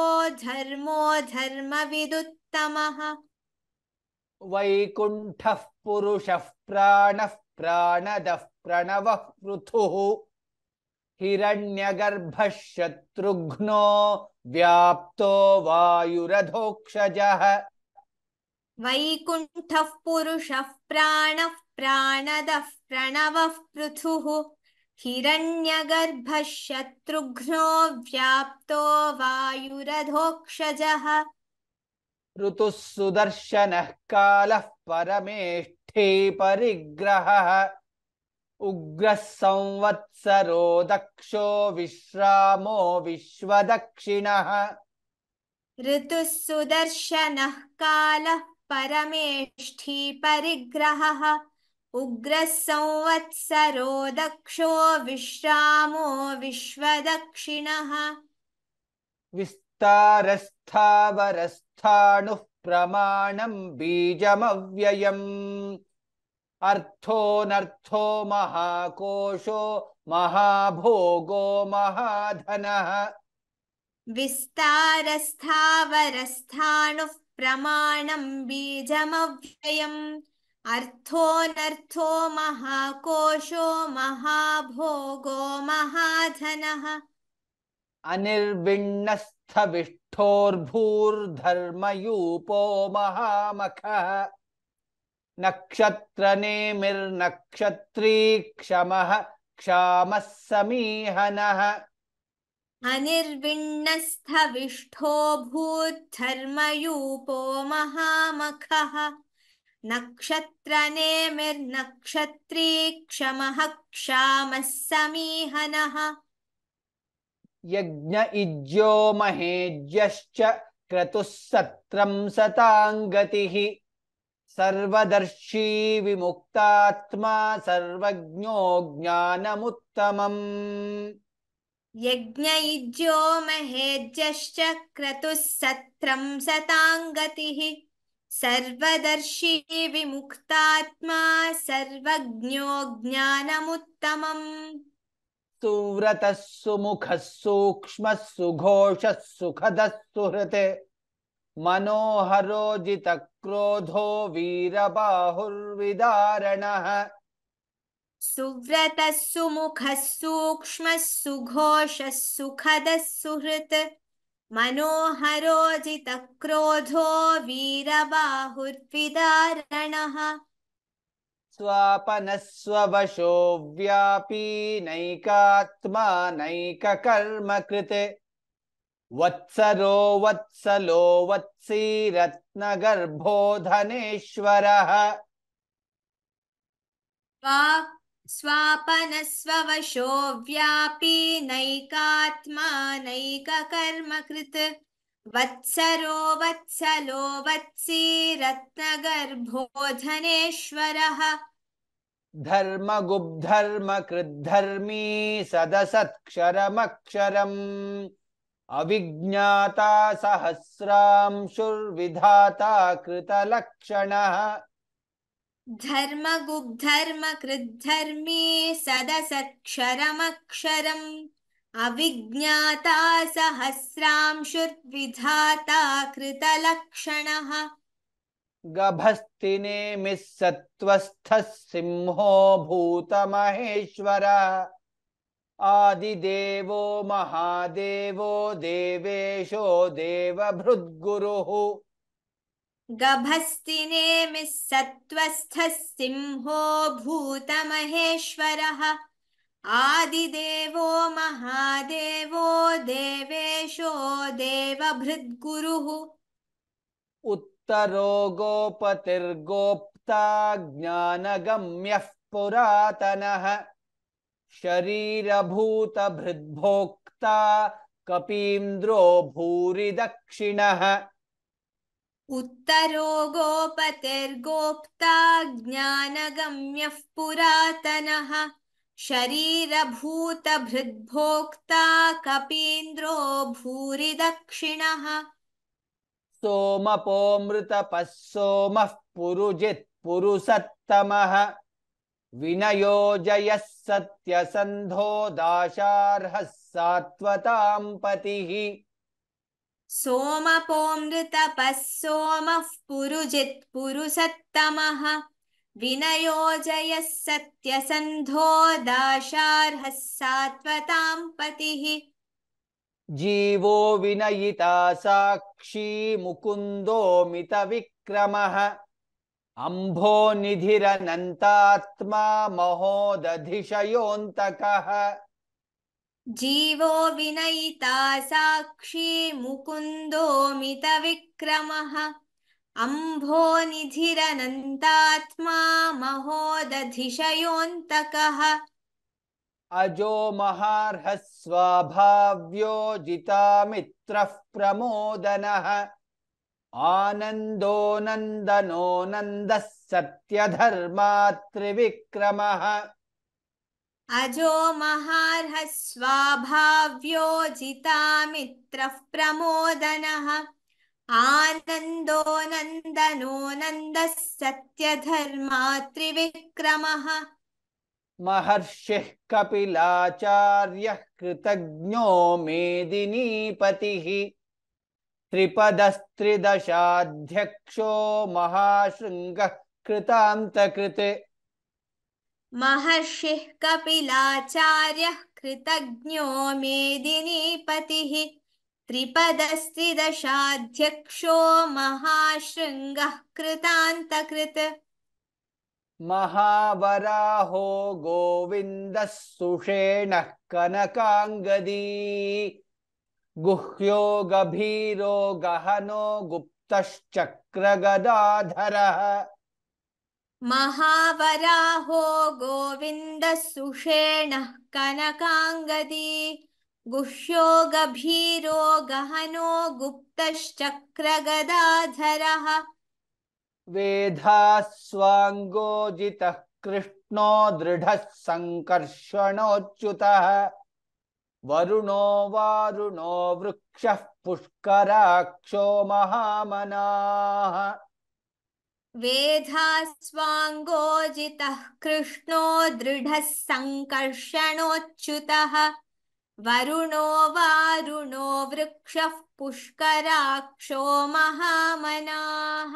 धर्मो धर्मविदुत्तमः वैकुण्ठः पुरुषः प्राणः प्राणदः प्रणवः पृथुः शत्रुघ्नो व्याप्तो वायुरधोक्षजः वैकुण्ठः पुरुषः प्राणः प्राणदः प्रणवः पृथुः शत्रुघ्नो व्याप्तो वायुरधोक्षजः ऋतुः सुदर्शनः कालः परिग्रहः उग्रः संवत्सरो दक्षो विश्रामो विश्वदक्षिणः ऋतुः सुदर्शनः कालः परिग्रहः उग्रसंवत्सरो दक्षो विश्रामो विश्वदक्षिणः विस्तारस्थावरस्थाणुः प्रमाणम् बीजमव्ययम् नर्थो महाकोशो महाभोगो महाधनः विस्तारस्थावरस्थाणुः प्रमाणम् बीजमव्ययम् नर्थो महाकोशो महाभोगो महाधनः अनिर्विण्णस्थविष्ठोर्भूर्धर्मयूपो नक्षत्रनेमिर्नक्षत्री क्षमः क्षामः समीहनः अनिर्विण्णस्थविष्ठोभूर्मयूपो महामखः नक्षत्रनेक्षत्री क्षमः क्षामः समीहनः यज्ञ इज्यो महेज्यश्च क्रतुस्सत्रं सताङ्गतिः सर्वदर्शी विमुक्तात्मा सर्वज्ञो ज्ञानमुत्तमम् यज्ञ इज्यो महेज्यश्च क्रतुस्सत्रं सताङ्गतिः सर्वदर्शी विमुक्तात्मा सर्वज्ञो सूक्ष्मः सुघोषः सुखदः सुहृत् मनोहरोजितक्रोधो वीरबाहुर्विदारणः सुव्रतः सुमुखः सूक्ष्मः सुघोषः सुखदः सुहृत् मनोहरोजितक्रोधो वीरबाहुर्विदारणः स्वापनस्वशो व्यापी नैकात्मा नैककर्म कृते वत्सरो वत्सलो वत्सी रत्नगर्भो धनेश्वरः स्वापनस्ववशो व्यापी नैकात्मा नैकर्म कृत् वत्सरो वत्सलो वत्सी रत्नगर्भो धनेश्वरः धर्मगुब्धर्म कृद्धर्मी सदसत्क्षरमक्षरम् अविज्ञाता सहस्रांशुर्विधाता कृतलक्षणः धर्मगुग्धर्म कृद्धर्मी सदसत्क्षरमक्षरम् अविज्ञाता सहस्रांशुर्विधाता कृतलक्षणः गभस्तिनेमिस्सत्त्वस्थः सिंहो भूतमहेश्वर आदिदेवो महादेवो देवेशो देवभृद्गुरुः सत्त्वस्थः सिंहो भूतमहेश्वरः आदिदेवो महादेवो देवेशो देवभृद्गुरुः गोपतिर्गोप्ता ज्ञानगम्यः पुरातनः शरीरभूतभृद्भोक्ता कपीन्द्रो भूरि दक्षिणः उत्तरो ज्ञानगम्यः पुरातनः शरीरभूतभृद्भोक्ता कपीन्द्रो भूरि दक्षिणः सोमपोऽमृतपः सोमः विनयो जयः सत्यसन्धो दाशार्हः सात्वताम् पतिः सोमपोमृतपस्सोमः सोमः पुरुजित्पुरु सत्तमः विनयो सत्यसन्धो दाशार्हः सात्वतां पतिः जीवो विनयिता साक्षी अम्भो निधिरनन्तात्मा महोदधिशयोऽन्तकः जीवो विनयिता साक्षी अम्भो निधिरनन्तात्मा महोदधिशयोऽन्तकः अजो महार्हस्वाभाव्यो जितामित्रः प्रमोदनः आनन्दो नन्दनो नन्दः हार्हस्वाभाव्योजितामित्रः प्रमोदनः आनन्दो नन्दनो नन्दः त्रिविक्रमः महर्षिः कपिलाचार्यः कृतज्ञो मेदिनीपतिः त्रिपदस्त्रिदशाध्यक्षो महाशृङ्गः कृतान्तकृते महर्षिः कपिलाचार्यः कृतज्ञो मेदिनीपतिः त्रिपदस्त्रिदशाध्यक्षो महाशृङ्गः कृतान्तकृत् महावराहो गोविन्दः सुषेणः कनकाङ्गदी गुह्यो गभीरो गहनो गुप्तश्चक्रगदाधरः महावराहो गोविन्दसुषेणः कनकाङ्गदी गुह्यो गभीरो गहनो गुप्तश्चक्रगदाधरः वेधास्वाङ्गोजितः कृष्णो दृढः सङ्कर्षणोच्युतः वरुणो वारुणो वृक्षः पुष्कराक्षो महामनाः वेधास्वाङ्गोजितः कृष्णो दृढः सङ्कर्षणोच्युतः वरुणो वारुणो वृक्षः पुष्कराक्षो महामनाः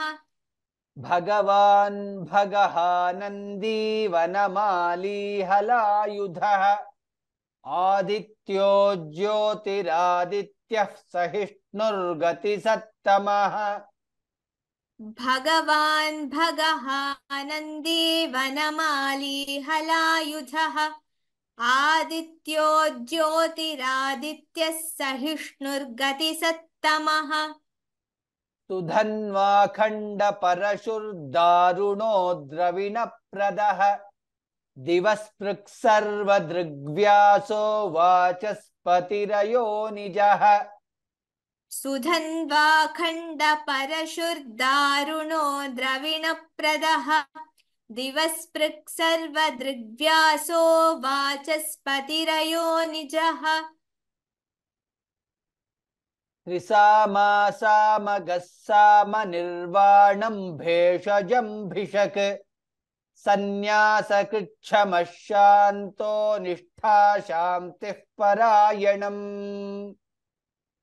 भगवान् भगः नन्दीवनमालीहलायुधः आदित्यो ज्योतिरादित्यः सहिष्णुर्गतिसत्तमः भगः आनन्दी हलायुधः आदित्यो ज्योतिरादित्यः सहिष्णुर्गतिसत्तमः सुधन्वाखण्डपरशुर्दारुणो द्रविणप्रदः दिवस्पृक् सर्वदृग्व्यासो वाचस्पतिरयो निजः सुधन्वाखण्ड परशुर् दारुणो द्रविणप्रदः दिवस्पृक् सर्वदृग्व्यासो वाचस्पतिरयो निजः रिसामा भेषजम् भिषक् सन्न्यासकृच्छमशान्तो निष्ठा शान्तिः परायणम्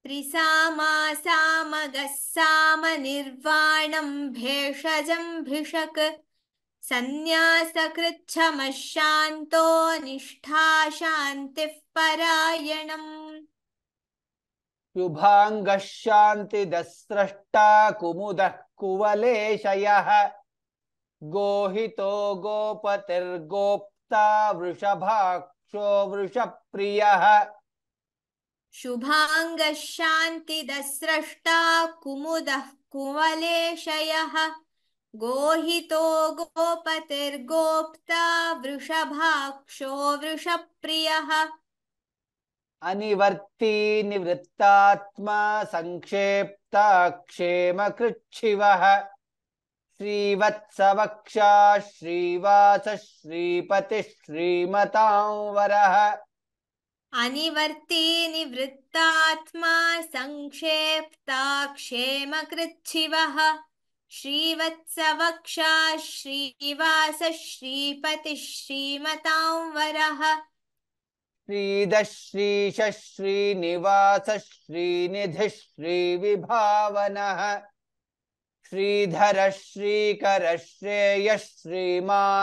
त्रिसामासामगस्सामनिर्वाणं भेषजं भिषक् सन्न्यासकृच्छमशान्तो निष्ठा शान्तिः परायणम् शुभाङ्गशान्तिदस्रष्टा कुमुदः कुवलेशयः गोहितो गोपतिर्गोप्ता वृषभाक्षो वृषप्रियः शुभाङ्गशान्तिदस्रष्टा कुमुदः कुवलेशयः गोहितो गोपतिर्गोप्ता वृषभाक्षो वृषप्रियः अनिवर्ती निवृत्तात्मा सङ्क्षेप्ता क्षेमकृच्छिवः श्रीवत्सवक्षा श्रीवास वरः निवर्ति निवृत्तात्मा क्षेमकृच्छिवः श्रीवत्सवक्षा श्रीनिवास वरः श्रीदश्रीश श्रीनिवास श्रीनिधि श्रीविभावनः श्रीधर श्रीकर श्रेयः श्रीमाल्लोकत्रयाश्रयः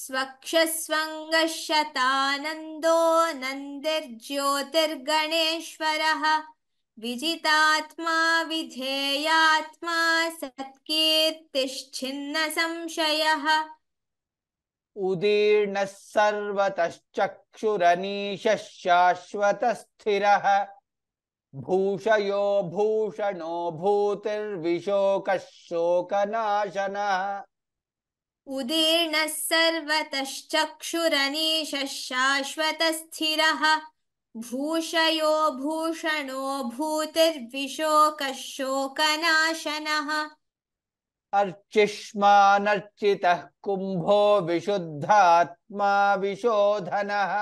स्वक्षस्वङ्गशतानन्दो नन्दिर्ज्योतिर्गणेश्वरः विजितात्मा विधेयात्मा सत्कीर्तिश्चिन्न संशयः उदीर्णः सर्वतश्चक्षुरनीशः शाश्वतस्थिरः भूषयो भूषणो भूतिर्विशोकः शोकनाशनः उदीर्णः भूषयो भूषणो भूतिर्विशोकः शोकनाशनः अर्चिष्मानर्चितः कुम्भो विशुद्धात्मा विशोधनः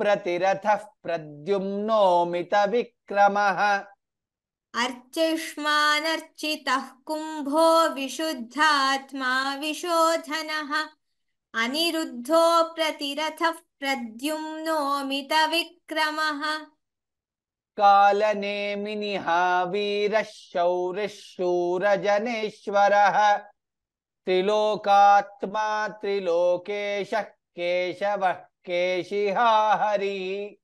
प्रतिरथः प्रद्युम्नोमितविक्रमः अर्चिष्मानर्चितः कुम्भो विशुद्धात्मा विशोधनः अनिरुद्धो प्रतिरथः प्रद्युम्नोमितविक्रमः कालनेमिनिः वीरः शौरिशूरजनेश्वरः त्रिलोकात्मा त्रिलोकेशः केशवः केशिहा हरिः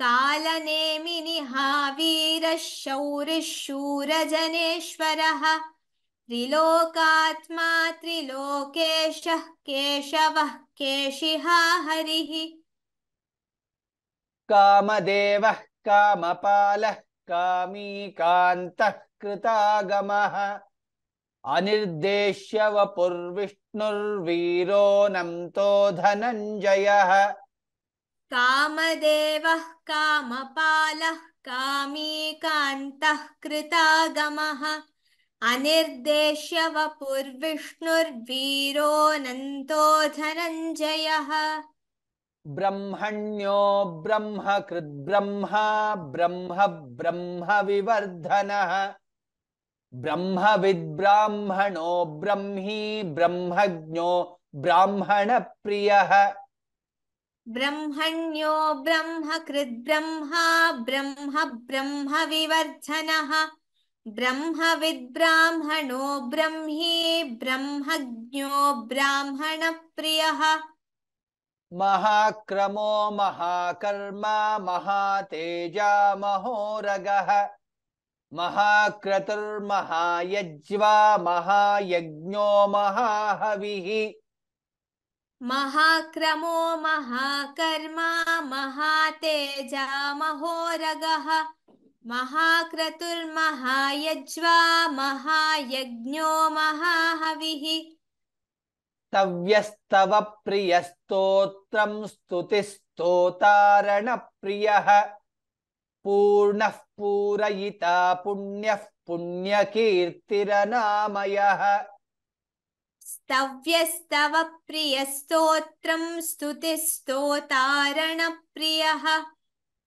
शौरिः शूरजनेश्वरः त्रिलोकात्मा त्रिलोकेशः केशवः केशिहा हरिः कामदेवः कामपालः कामी कान्तः कृतागमः अनिर्देश्य नन्तो धनञ्जयः कामदेवः कामपालः कामीकान्तः कृतागमः अनिर्देश्य धनञ्जयः ब्रह्मण्यो ब्रह्म कृद्ब्रह्मा ब्रह्म ब्रह्मविवर्धनः ब्रह्मविद्ब्राह्मणो ब्रह्मी ब्रह्मज्ञो ब्राह्मणप्रियः ब्रह्मण्यो ब्रह्म कृद्ब्रह्मा ब्रह्म ब्रह्मविवर्धनः ब्रह्मविद्ब्राह्मणो ब्रह्मी ब्रह्मज्ञो ब्राह्मणप्रियः महाक्रमो महाकर्म महातेजा महोरगः महाक्रतुर्महायज्वा महायज्ञो महाहविः महाक्रमो महाकर्मा महातेजा महोरगः महाक्रतुर्महायज्वा महायज्ञो महाहविः तव्यस्तव प्रियस्तोत्रं स्तुतिस्तोतारणप्रियः पूर्णः पूरयिता पुण्यः पुण्यकीर्तिरनामयः स्तव्यस्तव प्रियस्तोत्रं स्तुतिस्तोतारणप्रियः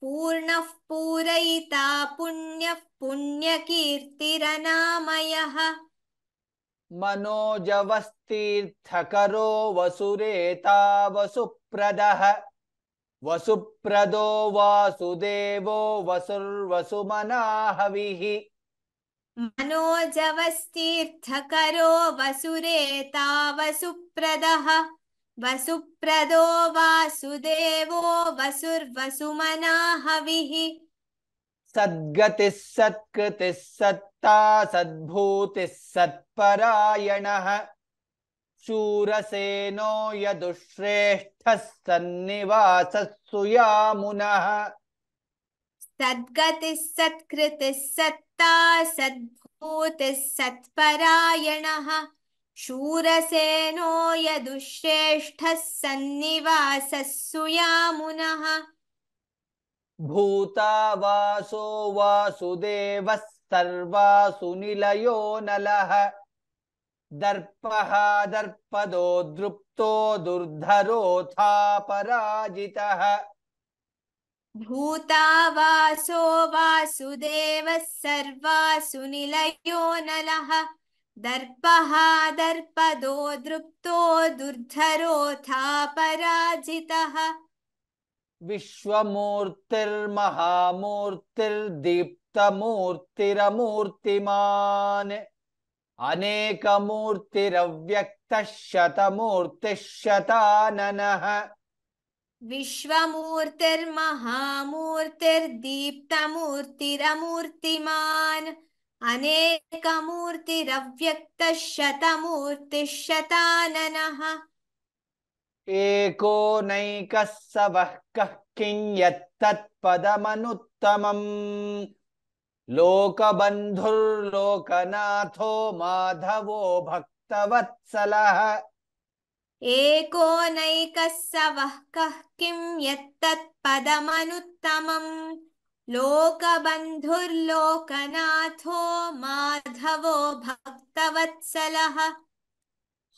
पूर्णः पूरयिता पुण्यः पुण्यकीर्तिरनामयः मनोजवस्तीर्थकरो वसुरेता वसुप्रदः वसुप्रदो वासुदेवो वसुर्वसुमनाहविः मनो जवस्तीर्थकरो वसुरेता वसुप्रदः वसुप्रदो वासुदेवो वसुर्वसुमनाहविः सत्परायणः शूरसेनो यदुश्रेष्ठः सन्निवासः सुयामुनः सद्भूतिः सत्परायणः शूरसेनो यदुश्रेष्ठः सन्निवासः सुयामुनः भूता वासुदेवः नलः दर्पः दर्पदो दृप्तो दुर्धरोऽथ भूता वासो वासुदेवः सर्वा सुनिलयो नलः दर्पहा दर्पदो दृप्तो दुर्धरो पराजितः विश्वमूर्तिर्महामूर्तिर्दीप्तमूर्तिरमूर्तिमान् अनेकमूर्तिरव्यक्तः शतमूर्तिः नः विश्वमूर्तिर्महामूर्तिर्दीप्तमूर्तिरमूर्तिमान् अनेकमूर्तिरव्यक्तः शतमूर्तिशतानः एको नैकः किं यत्तत्पदमनुत्तमम् लोकबन्धुर्लोकनाथो माधवो भक्तवत्सलः एको नैकः वः कः किं यत्तत्पदमनुत्तमम् लोकबन्धुर्लोकनाथो माधवो भक्तवत्सलः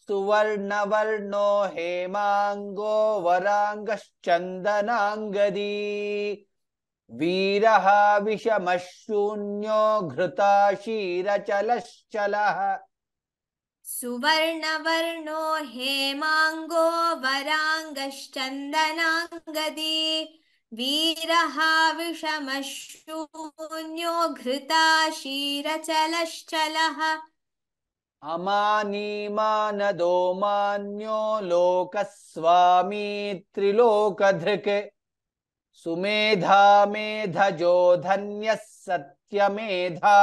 सुवर्णवर्णो हेमाङ्गो वराङ्गश्चन्दनाङ्गदी वीरः विषमशून्यो घृताशीरचलश्चलः सुवर्णवर्णो हेमाङ्गो वराङ्गश्चन्दनाङ्गदि वीरहाविषमशून्यो घृता शीरचलश्चलः अमानीमानदोमान्यो लोकस्वामी स्वामी त्रिलोकधृक् सुमेधा मेधजो धन्यः सत्यमेधा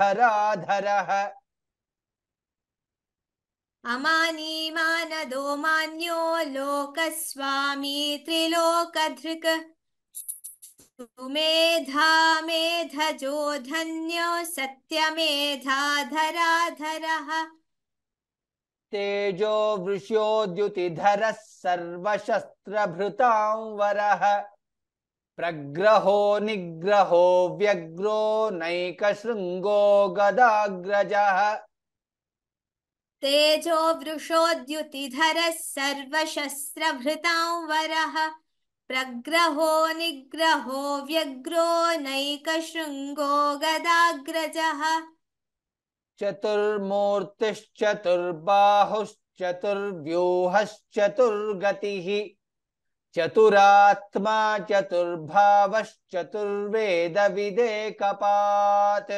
धराधरः मानदो मान्यो लोकस्वामी त्रिलोकधृक् मेधा मेधजो धन्यो सत्यमेधाधराधरः तेजोवृषोद्युतिधरः सर्वशस्त्रभृतां वरः प्रग्रहो निग्रहो व्यग्रो नैकशृङ्गो गदाग्रजः तेजो वृषोद्युतिधरः सर्वशस्त्रभृतां वरः प्रग्रहो निग्रहो व्यग्रो नैकशृङ्गो गदाग्रजः चतुर्मूर्तिश्चतुर्बाहुश्चतुर्व्यूहश्चतुर्गतिः चतुरात्मा चतुर्भावश्चतुर्वेदविदेकपात्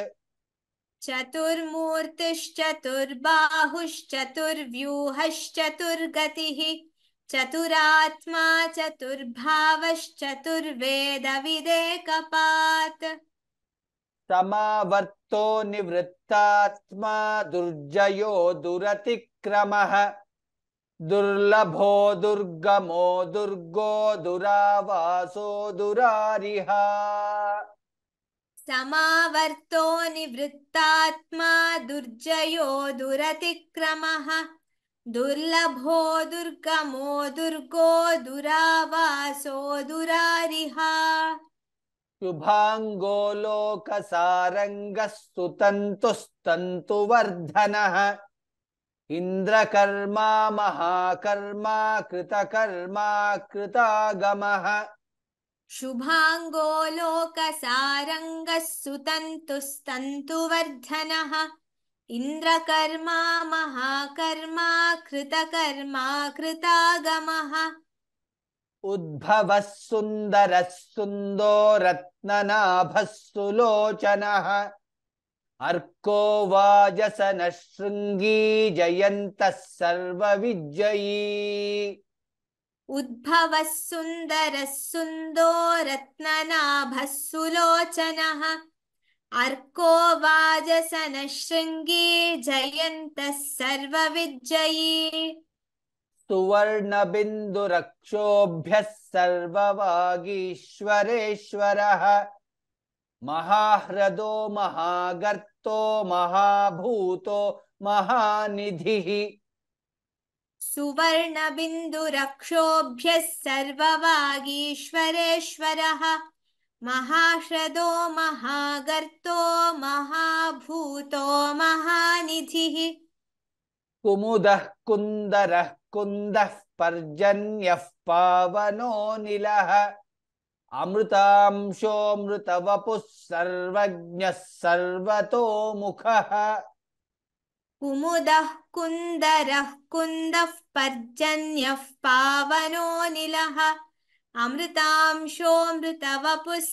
चतुर्मूर्तिश्चतुर्बाहुश्चतुर्व्यूहश्चतुर्गतिः चतुरात्मा चतुर्भावश्चतुर्वेदविदेकपात् समावर्तो निवृत्तात्मा दुर्जयो दुरतिक्रमः दुर्लभो दुर्गमो दुर्गो दुरावासो दुरारिहा समावर्तो निवृत्तात्मा दुर्जयो दुरतिक्रमः दुर्लभो दुर्गमो दुर्गो दुरावासो दुरारिः शुभाङ्गो लोकसारङ्गस्तु तन्तुस्तन्तुवर्धनः इन्द्रकर्मा महाकर्मा कृतकर्मा कृतागमः शुभाङ्गो लोकसारङ्गः इन्द्रकर्मा महाकर्मा कृतकर्मा कृतागमः उद्भवः सुन्दरः सुन्दो रत्ननाभः अर्को वाजस शृङ्गी जयन्तः सर्वविजयी उद्भवः सुन्दरः सुन्दो रत्ननाभः सुलोचनः अर्को वाजस जयन्तः सर्वविद्य सुवर्णबिन्दुरक्षोभ्यः सर्ववागीश्वरेश्वरः महाह्रदो महागर्तो महाभूतो महानिधिः सुवर्णबिन्दुरक्षोभ्यः सर्ववागीश्वरेश्वरः महाश्रदो महागर्तो महाभूतो महानिधिः कुमुदः कुन्दरः कुन्दः पर्जन्यः पावनो निलः अमृतांशोऽमृतवपुः सर्वज्ञः सर्वतो मुखः कुमुदः कुन्दरः कुन्दः पर्जन्यः पावनो निलः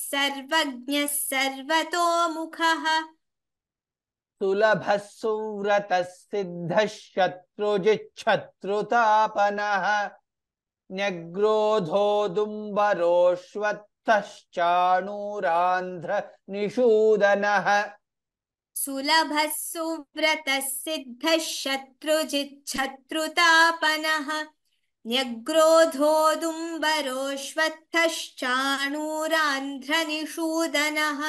सर्वज्ञः सर्वतोमुखः सुव्रतः सिद्धः शत्रुजिच्छत्रुतापनः दुम्बरोऽश्वत्थश्चाणूरान्ध्रनिषूदनः सुलभुव्रतःसिद्धः शत्रुजिच्छत्रुतापनः न्यग्रोधोदुम्बरोश्वत्थश्चाणूरान्ध्रनिषूदनः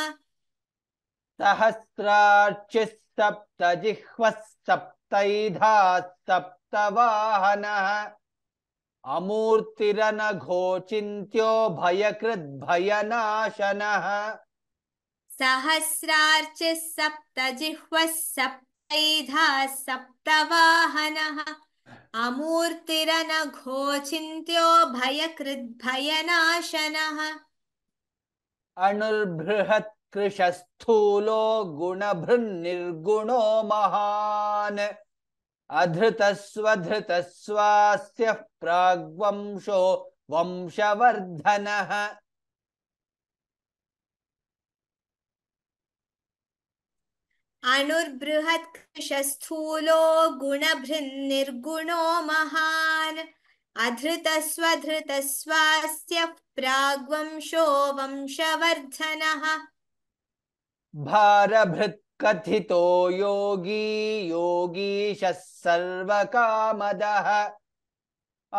सहस्रार्चिस्सप्त जिह्वस्सप्तैधाः सप्तवाहनः अमूर्तिरनघोचिन्त्यो भयकृद्भयनाशनः सहस्रार्चिः सप्त जिह्वः सप्तैधा सप्तवाहनः अमूर्तिरनघोचिन्त्यो भयकृद्भयनाशनः अनुर्बृहत् कृशस्थूलो गुणभृन्निर्गुणो महान् अधृतस्वधृतस्वास्य प्राग्वंशो वंशवर्धनः अनुर्बृहत् गुणभृन् गुणभृन्निर्गुणो महान् अधृतस्वधृतस्वास्य प्राग्वंशो वंशवर्धनः भारभृत्कथितो योगी योगीशः सर्वकामदः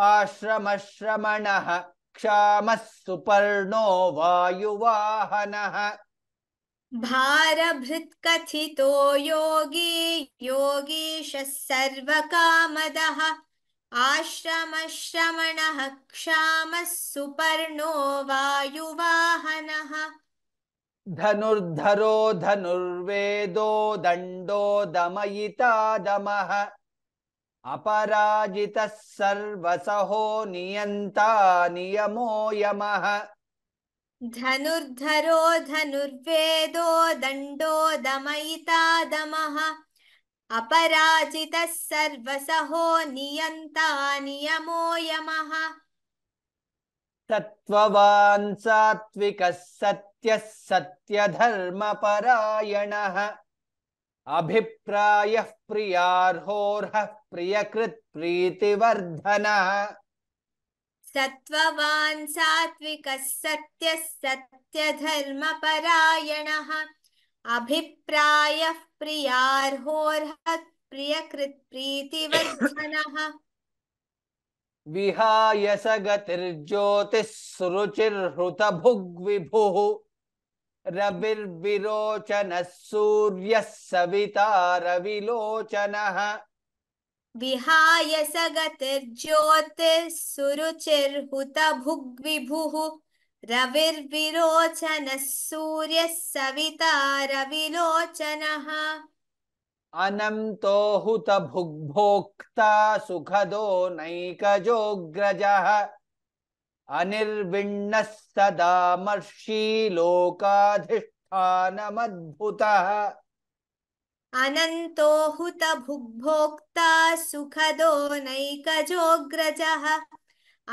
आश्रमश्रमणः क्षामः सुपर्णो वायुवाहनः भारभृत्कथितो योगी योगीशः सर्वकामदः आश्रमश्रमणः क्षामः सुपर्णो वायुवाहनः धनुर्धरो धनुर्वेदो दण्डो दमयिता दमः अपराजितः सर्वसहो नियन्ता नियमो यमः धनुर्धरो धनुर्वेदो दण्डो दमयिता दमः अपराजितः सर्वसहो नियमो यमः तत्त्ववान् सात्विकः सत्यः सत्यधर्मपरायणः अभिप्रायः प्रियार्होर्हः प्रियकृत्प्रीतिवर्धनः सत्त्ववान् सात्विकः सत्यः सत्यधर्मपरायणः अभिप्रायः प्रियार्होर्हः प्रियकृत्प्रीतिवर्धनः विहाय स गतिर्ज्योतिः सुरुचिर्हृतभुग्विभुः रविर्विरोचनः सूर्यः सविता रविलोचनः विहाय स गतिर्ज्योतिर्सुरुचिर्हुतभुग्विभुः रविर्विरोचनः सूर्यः सविता रविलोचनः अनन्तो हुत भुग्भोक्ता सुखदो नैकजोऽग्रजः अनिर्विण्णः सदा मर्षी लोकाधिष्ठानमद्भुतः अनन्तो हुतभुग्भोक्ता सुखदो नैकजोऽग्रजः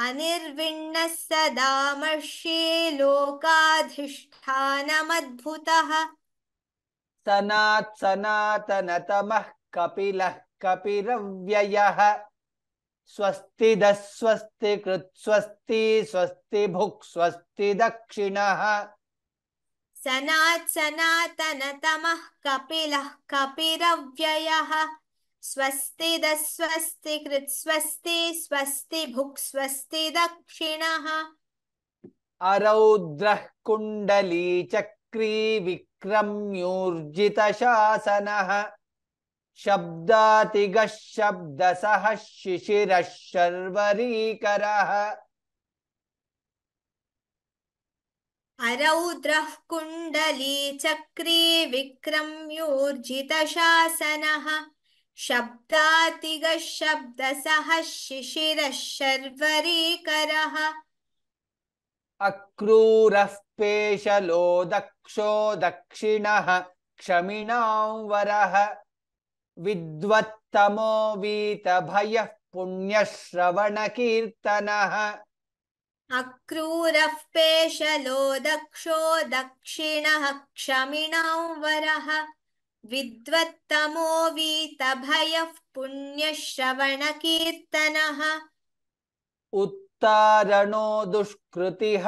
अनिर्विण्णः सदा मर्ष्ये लोकाधिष्ठानमद्भुतः सनात् सनातनतमः कपिलः कपिरव्ययः स्वस्ति कृत् स्वस्ति स्वस्ति भुक् स्वस्ति दक्षिणः कपिरव्ययः स्वस्ति दस्वस्ति कृत् स्वस्ति स्वस्ति दक्षिणः अरौद्रः कुण्डली विक्रम्योर्जितशासनः शब्दातिगः शब्दसः शिशिरः शर्वरीकरः अरौद्रः चक्री विक्रम्योर्जितशासनः शब्दातिगः शब्दसः शिशिरः शर्वरीकरः अक्रूरः पेशलो दक्षो दक्षिणः क्षमिणां वरः विद्वत्तमो वीतभयः पुण्यश्रवणकीर्तनः अक्रूरः पेशलो दक्षो दक्षिणः वरः विद्वत्तमो वीतभयः पुण्यश्रवणकीर्तनः उत्तारणो दुष्कृतिः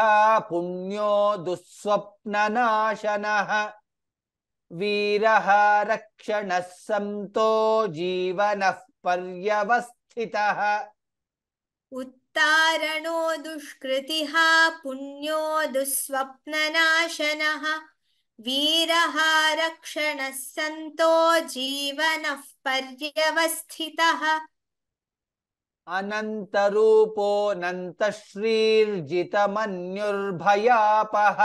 पुण्यो दुःस्वप्ननाशनः रक्षणः सन्तो जीवनः पर्यवस्थितः तारणो दुष्कृतिः पुण्यो दुःस्वप्ननाशनः रक्षणः सन्तो जीवनः पर्यवस्थितः अनन्तरूपोऽनन्तश्रीर्जितमन्युर्भयापह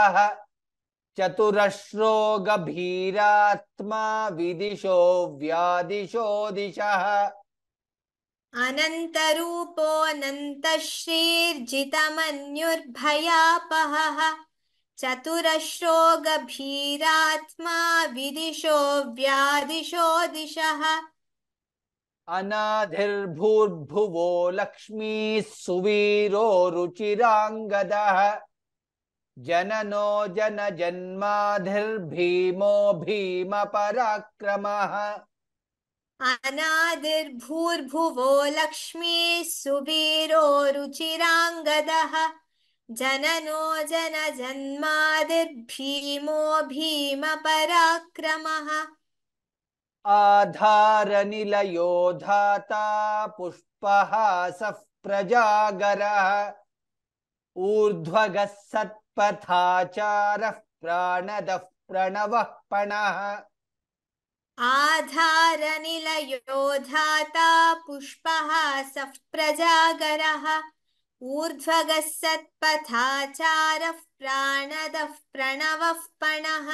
चतुरश्रोगभीरात्मा विदिशो व्यादिशो दिशः अनन्तरूपोऽनन्तश्रीर्जितमन्युर्भयापह चतुरश्रोगभीरात्मा विदिशो व्यादिशो दिशः अनाधिर्भूर्भुवो लक्ष्मी सुवीरो रुचिराङ्गदः जननो जन जन्माधिर्भीमो भीमपराक्रमः अनादिर्भूर्भुवो लक्ष्मी सुवीरो रुचिराङ्गदः जननो जनजन्मादिर्भीमो भीमपराक्रमः आधारनिलयो धाता पुष्पः सः प्रजागरः ऊर्ध्वगः सत्पथाचारः प्रणव प्रणवः पणः आधारनिलयोधाता पुष्पः सः प्रजागरः ऊर्ध्वगः सत्पथाचारः प्राणदः प्रणवः पणः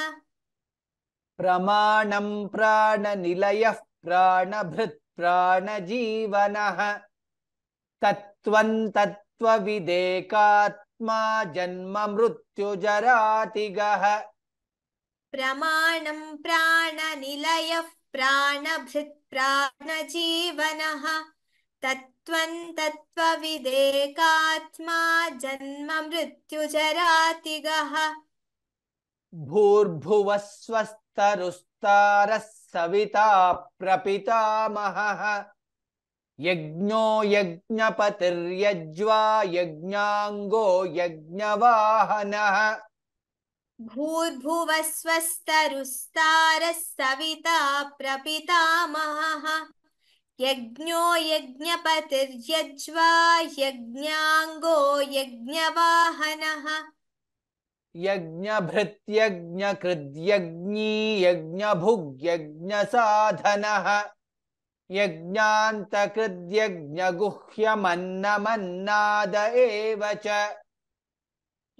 प्रमाणं प्राणनिलयः प्राणभृत्प्राणजीवनः तत्त्वं तत्त्वविदेकात्मा जन्म मृत्युजरातिगः प्राणभृत् प्राणभृत्प्राणजीवनः तत्त्वं तत्त्वविदेकात्मा जन्म मृत्युजरातिगः भूर्भुवः स्वस्तरुस्तारः सविता प्रपितामहः यज्ञो यज्ञपतिर्यज्वा यज्ञाङ्गो यज्ञवाहनः भूर्भुवस्वस्तरुस्तार सविता प्रपितामहा यज्ञो यज्ञपतिर्यज्वा यज्ञाङ्गो यज्ञवाहनः यज्ञभृत्यज्ञकृद्यज्ञी यज्ञभुग्यज्ञसाधनः यज्ञान्तकृद्यज्ञगुह्यमन्नमन्नाद एव च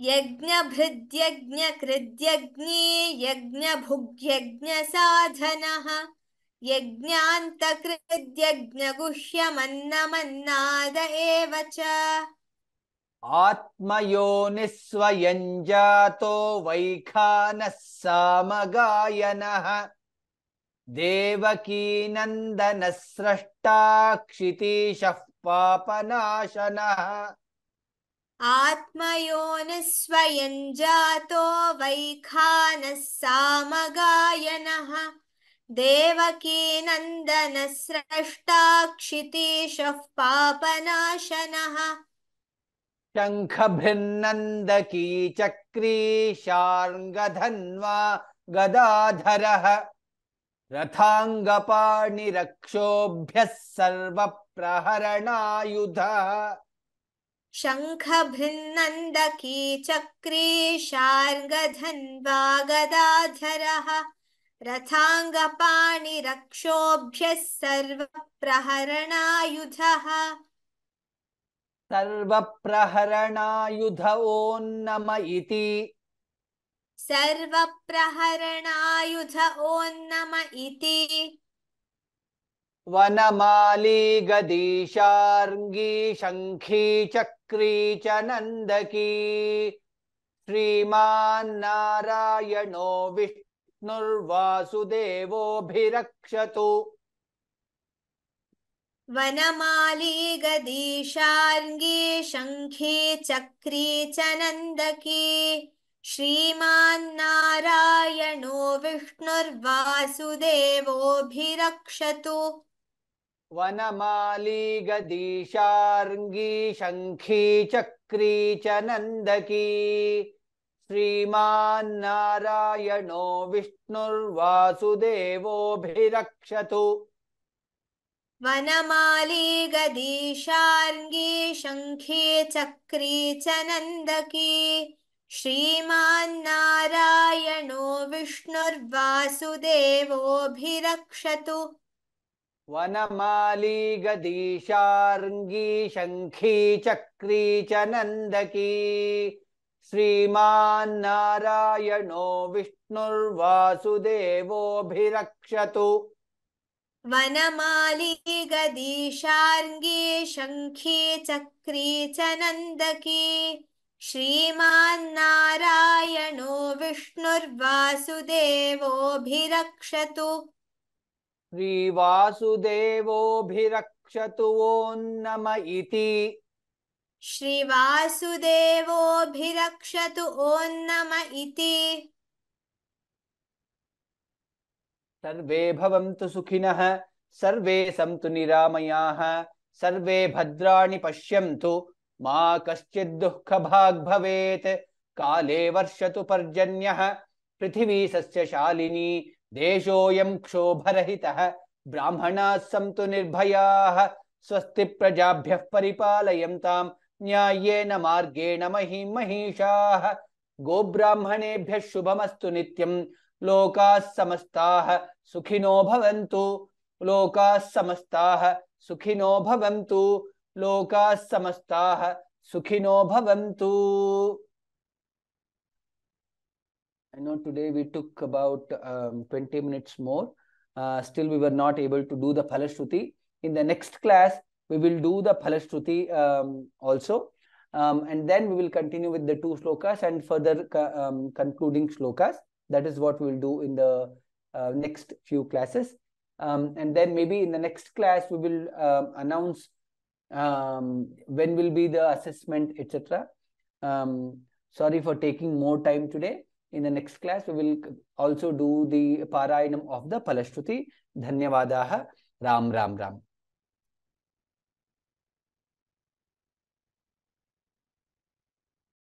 यज्ञभृद्यज्ञकृद्यज्ञे यज्ञभुग्यज्ञसाधनः यज्ञान्तकृद्यज्ञगुह्यमन्नमन्नाद एव च आत्मयोनिस्वयंजातो वैखानः सामगायनः क्षितीशः पापनाशनः आत्मयो नः स्वयं जातो वैखानः सामगायनः देवकीनन्दनस्रष्टाक्षितीशः पापनाशनः शङ्खभिर्नन्दकी शार्ङ्गधन्वा गदाधरः रथाङ्गपाणिरक्षोभ्यः सर्वप्रहरणायुधः शङ्खभिन्नन्दकी चक्रे शार्ङ्गधन्वागदाधरः रथाङ्गपाणिरक्षोभ्यः सर्वप्रहरणायुधः सर्वप्रहरणायुध इति सर्वप्रहरणायुध ॐ इति वनमाली गदीशार्ङ्गी शङ्खी चक्र क्रीचनन्दकी श्रीमान्नारायणो विष्णुर्वासुदेवोऽभिरक्षतु वनमालिगदीशार्ङ्गे शङ्खी चक्री च नन्दकी श्रीमान्नारायणो विष्णुर्वासुदेवोऽभिरक्षतु वनमाली गदीशार्ङ्गी चक्री च नन्दकी श्रीमान्नारायणो विष्णुर्वासुदेवोऽभिरक्षतु वनमाली गदीशार्ङ्गी शङ्खी चक्री च नन्दकी श्रीमान्नारायणो विष्णुर्वासुदेवोऽभिरक्षतु वनमाली गदीशार्ङ्गी शङ्खी चक्री च नन्दकी श्रीमान्नारायणो विष्णुर्वासुदेवोऽभिरक्षतु वनमाली गदीशार्ङ्गी शङ्खी चक्री च नन्दकी श्रीमान्नारायणो विष्णुर्वासुदेवोऽभिरक्षतु श्रीवासुदेवो भिरक्षतु इति सर्वे भवन्तु सुखिनः सर्वे सन्तु निरामयाः सर्वे भद्राणि पश्यन्तु मा दुःखभाग् भवेत् काले वर्षतु पर्जन्यः पृथिवीसस्य शालिनी देशोऽयं क्षोभरहितः ब्राह्मण सन्त निर्भयाः स्वस्ति प्रजाभ्यः परिपालयन्ताम् न्यायेन मार्गेण मही महिषाः गोब्राह्मणेभ्यः शुभमस्तु नित्यम् लोकाः समस्ताः सुखिनो भवन्तु लोकाः समस्ताः सुखिनो भवन्तु लोकाः समस्ताः सुखिनो भवन्तु I know today we took about um, 20 minutes more. Uh, still, we were not able to do the Phalashruti. In the next class, we will do the Phalashruti um, also. Um, and then we will continue with the two slokas and further um, concluding slokas. That is what we will do in the uh, next few classes. Um, and then maybe in the next class, we will um, announce when will be the assessment, etc. sorry for taking more time today. In the next class, we will also do the item of the Palashruti. Dhanyavadaha. Ram Ram Ram.